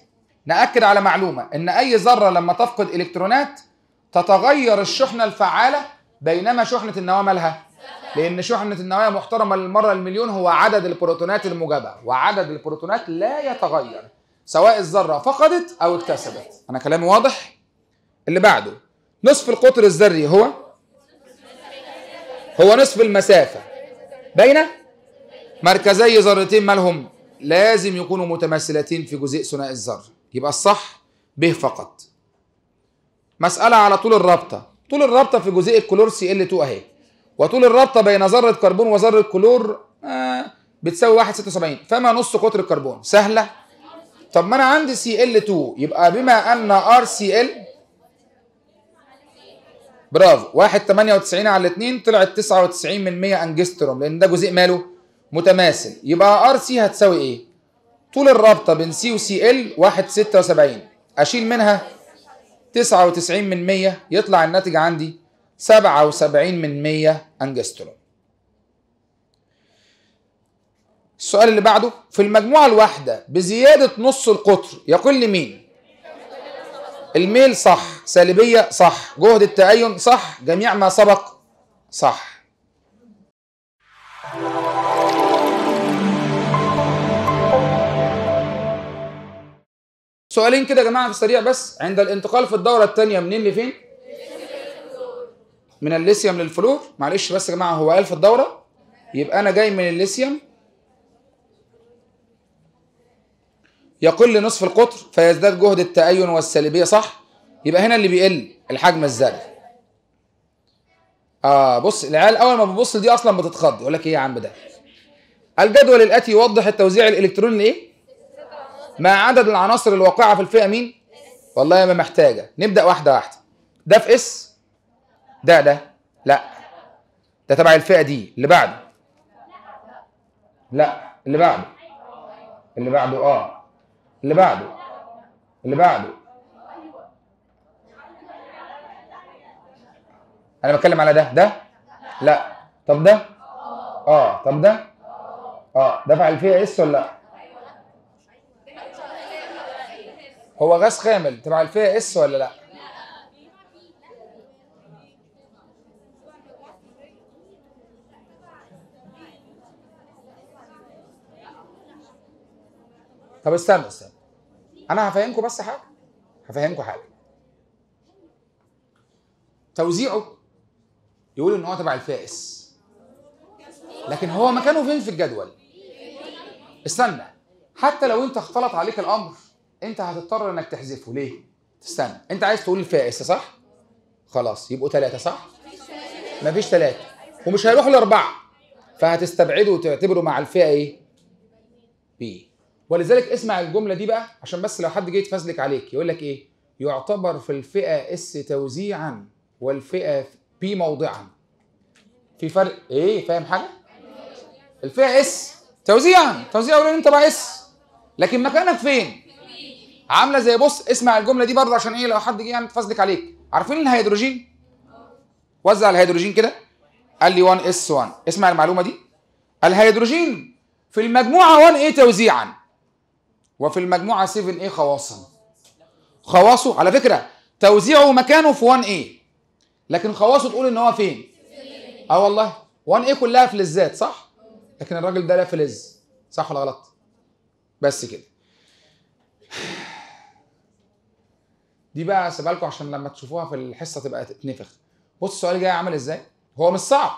ناكد على معلومه ان اي ذره لما تفقد الكترونات تتغير الشحنه الفعاله بينما شحنه النواه مالها لان شحنه النواه محترمه للمره المليون هو عدد البروتونات الموجبه وعدد البروتونات لا يتغير سواء الذره فقدت او اكتسبت انا كلامي واضح اللي بعده نصف القطر الذري هو هو نصف المسافة باينة مركزي ذرتين مالهم لازم يكونوا متماثلتين في جزيء ثنائي الذر يبقى الصح به فقط مسألة على طول الرابطة طول الرابطة في جزيء الكلور سي ال 2 اهي وطول الرابطة بين ذرة كربون وذرة كلور آه، بتساوي 1.76 فما نص قطر الكربون سهلة طب ما انا عندي سي ال 2 يبقى بما ان ار سي ال برافو واحد 98 على 2 طلعت 99 من 100 انجستروم لان ده جزيء ماله متماثل يبقى ار سي هتساوي ايه طول الرابطه بين سي وسي ال 176 اشيل منها 99 من 100 يطلع الناتج عندي 77 من 100 انجستروم السؤال اللي بعده في المجموعه الواحده بزياده نص القطر يقل مين الميل صح سالبية صح جهد التأين صح جميع ما سبق صح سؤالين كده يا جماعة في السريع بس عند الانتقال في الدورة الثانية منين لفين؟ من الليثيوم للفلور معلش بس يا جماعة هو قال في الدورة يبقى أنا جاي من الليثيوم يقل نصف القطر فيزداد جهد التأين والسالبية صح يبقى هنا اللي بيقل الحجم الزائد. اه بص العيال اول ما بتبص دي اصلا بتتخض يقول لك ايه يا عم ده الجدول الاتي يوضح التوزيع الالكتروني لإيه؟ ما عدد العناصر الواقعه في الفئه مين والله ما محتاجه نبدا واحده واحده ده في اس ده ده لا ده تبع الفئه دي اللي بعده لا اللي بعده اللي بعده اه اللي بعده اللي بعده انا بتكلم على ده ده لا طب ده اه طب ده اه ده فعل فيها اس ولا لا هو غاز خامل تبع الفئه اس ولا لا طب استنى استنى انا هفهمكم بس حاجه هفهمكم حاجه توزيعه يقول ان هو تبع الفائس لكن هو مكانه فين في الجدول استنى حتى لو انت اختلط عليك الامر انت هتضطر انك تحذفه ليه استنى انت عايز تقول الفائس صح خلاص يبقوا ثلاثه صح مفيش ثلاثه ومش هيروحوا لاربعه فهتستبعده وتعتبره مع الفئه ايه بي ولذلك اسمع الجمله دي بقى عشان بس لو حد جه يتفزلك عليك يقول لك ايه يعتبر في الفئه اس توزيعا والفئه بي موضعا في فرق ايه فاهم حاجه الفئه اس توزيعا توزيع أولاني انت بقى اس لكن مكانك فين عامله زي بص اسمع الجمله دي برضه عشان ايه لو حد جه يعني يتفزلك عليك عارفين الهيدروجين وزع الهيدروجين كده قال لي 1 اس 1 اسمع المعلومه دي الهيدروجين في المجموعه 1 ايه توزيعا وفي المجموعه 7 a إيه خواصا خواصه على فكره توزيعه مكانه في 1 a إيه. لكن خواصه تقول ان هو فين اه والله 1 a إيه كلها فلزات صح لكن الراجل ده لا فلز صح ولا غلط بس كده دي بقى سيبها لكم عشان لما تشوفوها في الحصه تبقى تتنفخ بص السؤال جاي عامل ازاي هو مش صعب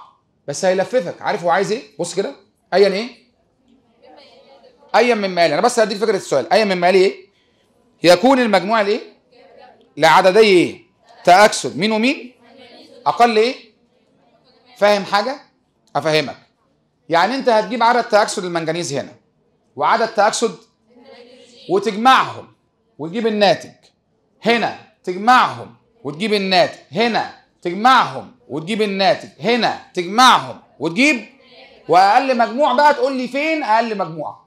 بس هيلففك عارف هو عايز ايه بص كده ايا ايه ايا من مالي انا بس هديك فكره السؤال ايا من مالي ايه يكون المجموع الايه لعددي ايه تاكسد مين ومين اقل ايه فاهم حاجه افهمك يعني انت هتجيب عدد تاكسد المنجنيز هنا وعدد تاكسد وتجمعهم وتجيب الناتج هنا تجمعهم وتجيب الناتج هنا تجمعهم وتجيب الناتج هنا تجمعهم وتجيب واقل مجموع بقى تقول لي فين اقل مجموعه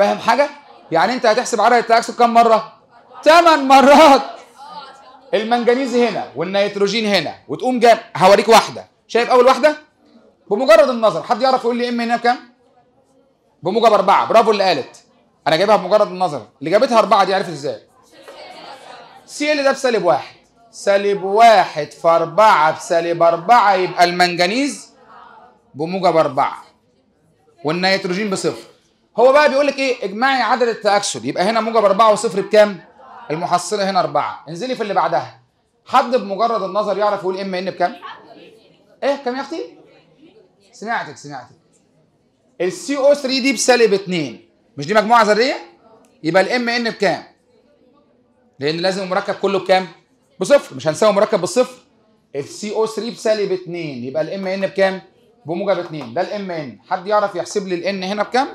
فاهم حاجه يعني انت هتحسب عدد التاكسد كم مره ثمان مرات المنجنيز هنا والنيتروجين هنا وتقوم جاب هوريك واحده شايف اول واحده بمجرد النظر حد يعرف يقول لي ام هنا كام بموجب اربعه برافو اللي قالت انا جايبها بمجرد النظر اللي جابتها اربعه دي عرفت ازاي سي ال ده بسالب واحد سالب واحد في أربعة بسالب أربعة يبقى المنجنيز بموجب أربعة والنيتروجين بصفر هو بقى بيقول لك ايه اجمعي عدد التاكسد يبقى هنا موجب 4 وصفر بكام المحصله هنا 4 انزلي في اللي بعدها حد بمجرد النظر يعرف يقول ام ان بكام ايه كام يا اختي سمعتك سمعتك السي او 3 دي بسالب 2 مش دي مجموعه ذريه يبقى الام ان بكام لان لازم المركب كله بكام بصفر مش هنساوي مركب بالصفر السي او 3 بسالب 2 يبقى الام ان بكام بموجب 2 ده الام ان حد يعرف يحسب لي الان هنا بكام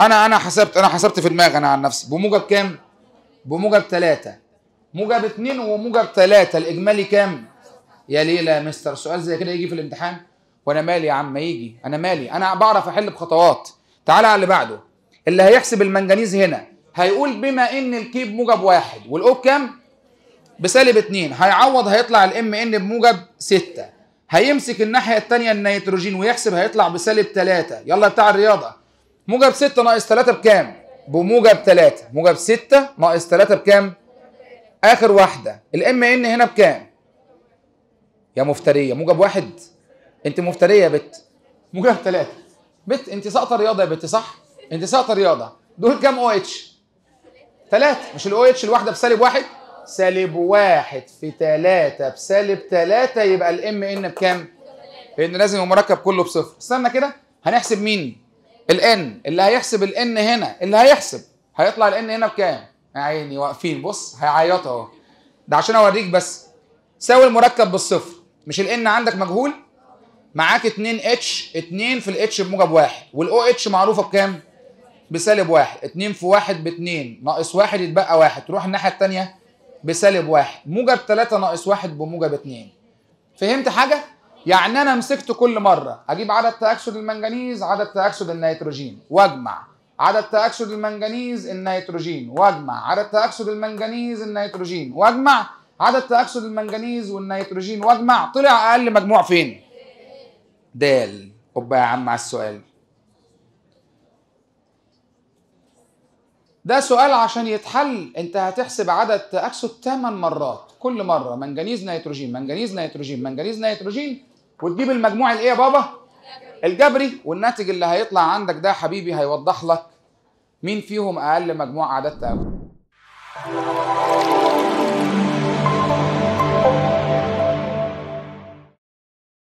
انا انا حسبت انا حسبت في دماغي انا عن نفسي بموجب كام؟ بموجب ثلاثة موجب اثنين وموجب ثلاثة الاجمالي كام؟ يا ليلى يا مستر سؤال زي كده يجي في الامتحان وانا مالي يا عم يجي انا مالي انا بعرف احل بخطوات تعالى على اللي بعده اللي هيحسب المنجنيز هنا هيقول بما ان الكيب موجب واحد والاو كام؟ بسالب اتنين هيعوض هيطلع الام ان بموجب ستة هيمسك الناحية التانية النيتروجين ويحسب هيطلع بسالب تلاتة يلا بتاع الرياضة موجب 6 ناقص 3 بكام؟ بموجب 3 موجب 6 ناقص 3 بكام؟ اخر واحده الام ان هنا بكام؟ يا مفتريه موجب واحد انت مفتريه يا بت موجب 3 بت انت ساقطه رياضه يا بت صح؟ انت ساقطه رياضه دول كام او اتش؟ 3 مش الاو اتش الواحده بسالب واحد سالب واحد في 3 بسالب 3 يبقى الام ان بكام؟ لان لازم المركب كله بصفر استنى كده هنحسب مين؟ الان اللي هيحسب الان هنا اللي هيحسب هيطلع الان هنا بكام؟ يا عيني واقفين بص هيعيطوا اهو ده عشان اوريك بس ساوي المركب بالصفر مش الان عندك مجهول معاك 2 اتش 2 في الاتش بموجب واحد والاو اتش معروفه بكام؟ بسالب واحد 2 في واحد 2 ناقص واحد يتبقى واحد تروح الناحيه الثانيه بسالب واحد موجب 3 ناقص واحد بموجب 2 فهمت حاجه؟ يعني انا مسكته كل مره اجيب عدد تاكسد المنجنيز عدد تاكسد النيتروجين واجمع عدد تاكسد المنجنيز النيتروجين واجمع عدد تاكسد المنجنيز النيتروجين واجمع عدد تاكسد المنجنيز والنيتروجين واجمع طلع اقل مجموع فين د اوبا يا عم على السؤال ده سؤال عشان يتحل انت هتحسب عدد تاكسد 8 مرات كل مره منجنيز نيتروجين منجنيز نيتروجين منجنيز نيتروجين وتجيب المجموع الايه يا بابا الجبري والناتج اللي هيطلع عندك ده يا حبيبي هيوضح لك مين فيهم اقل مجموع اعداد تقابل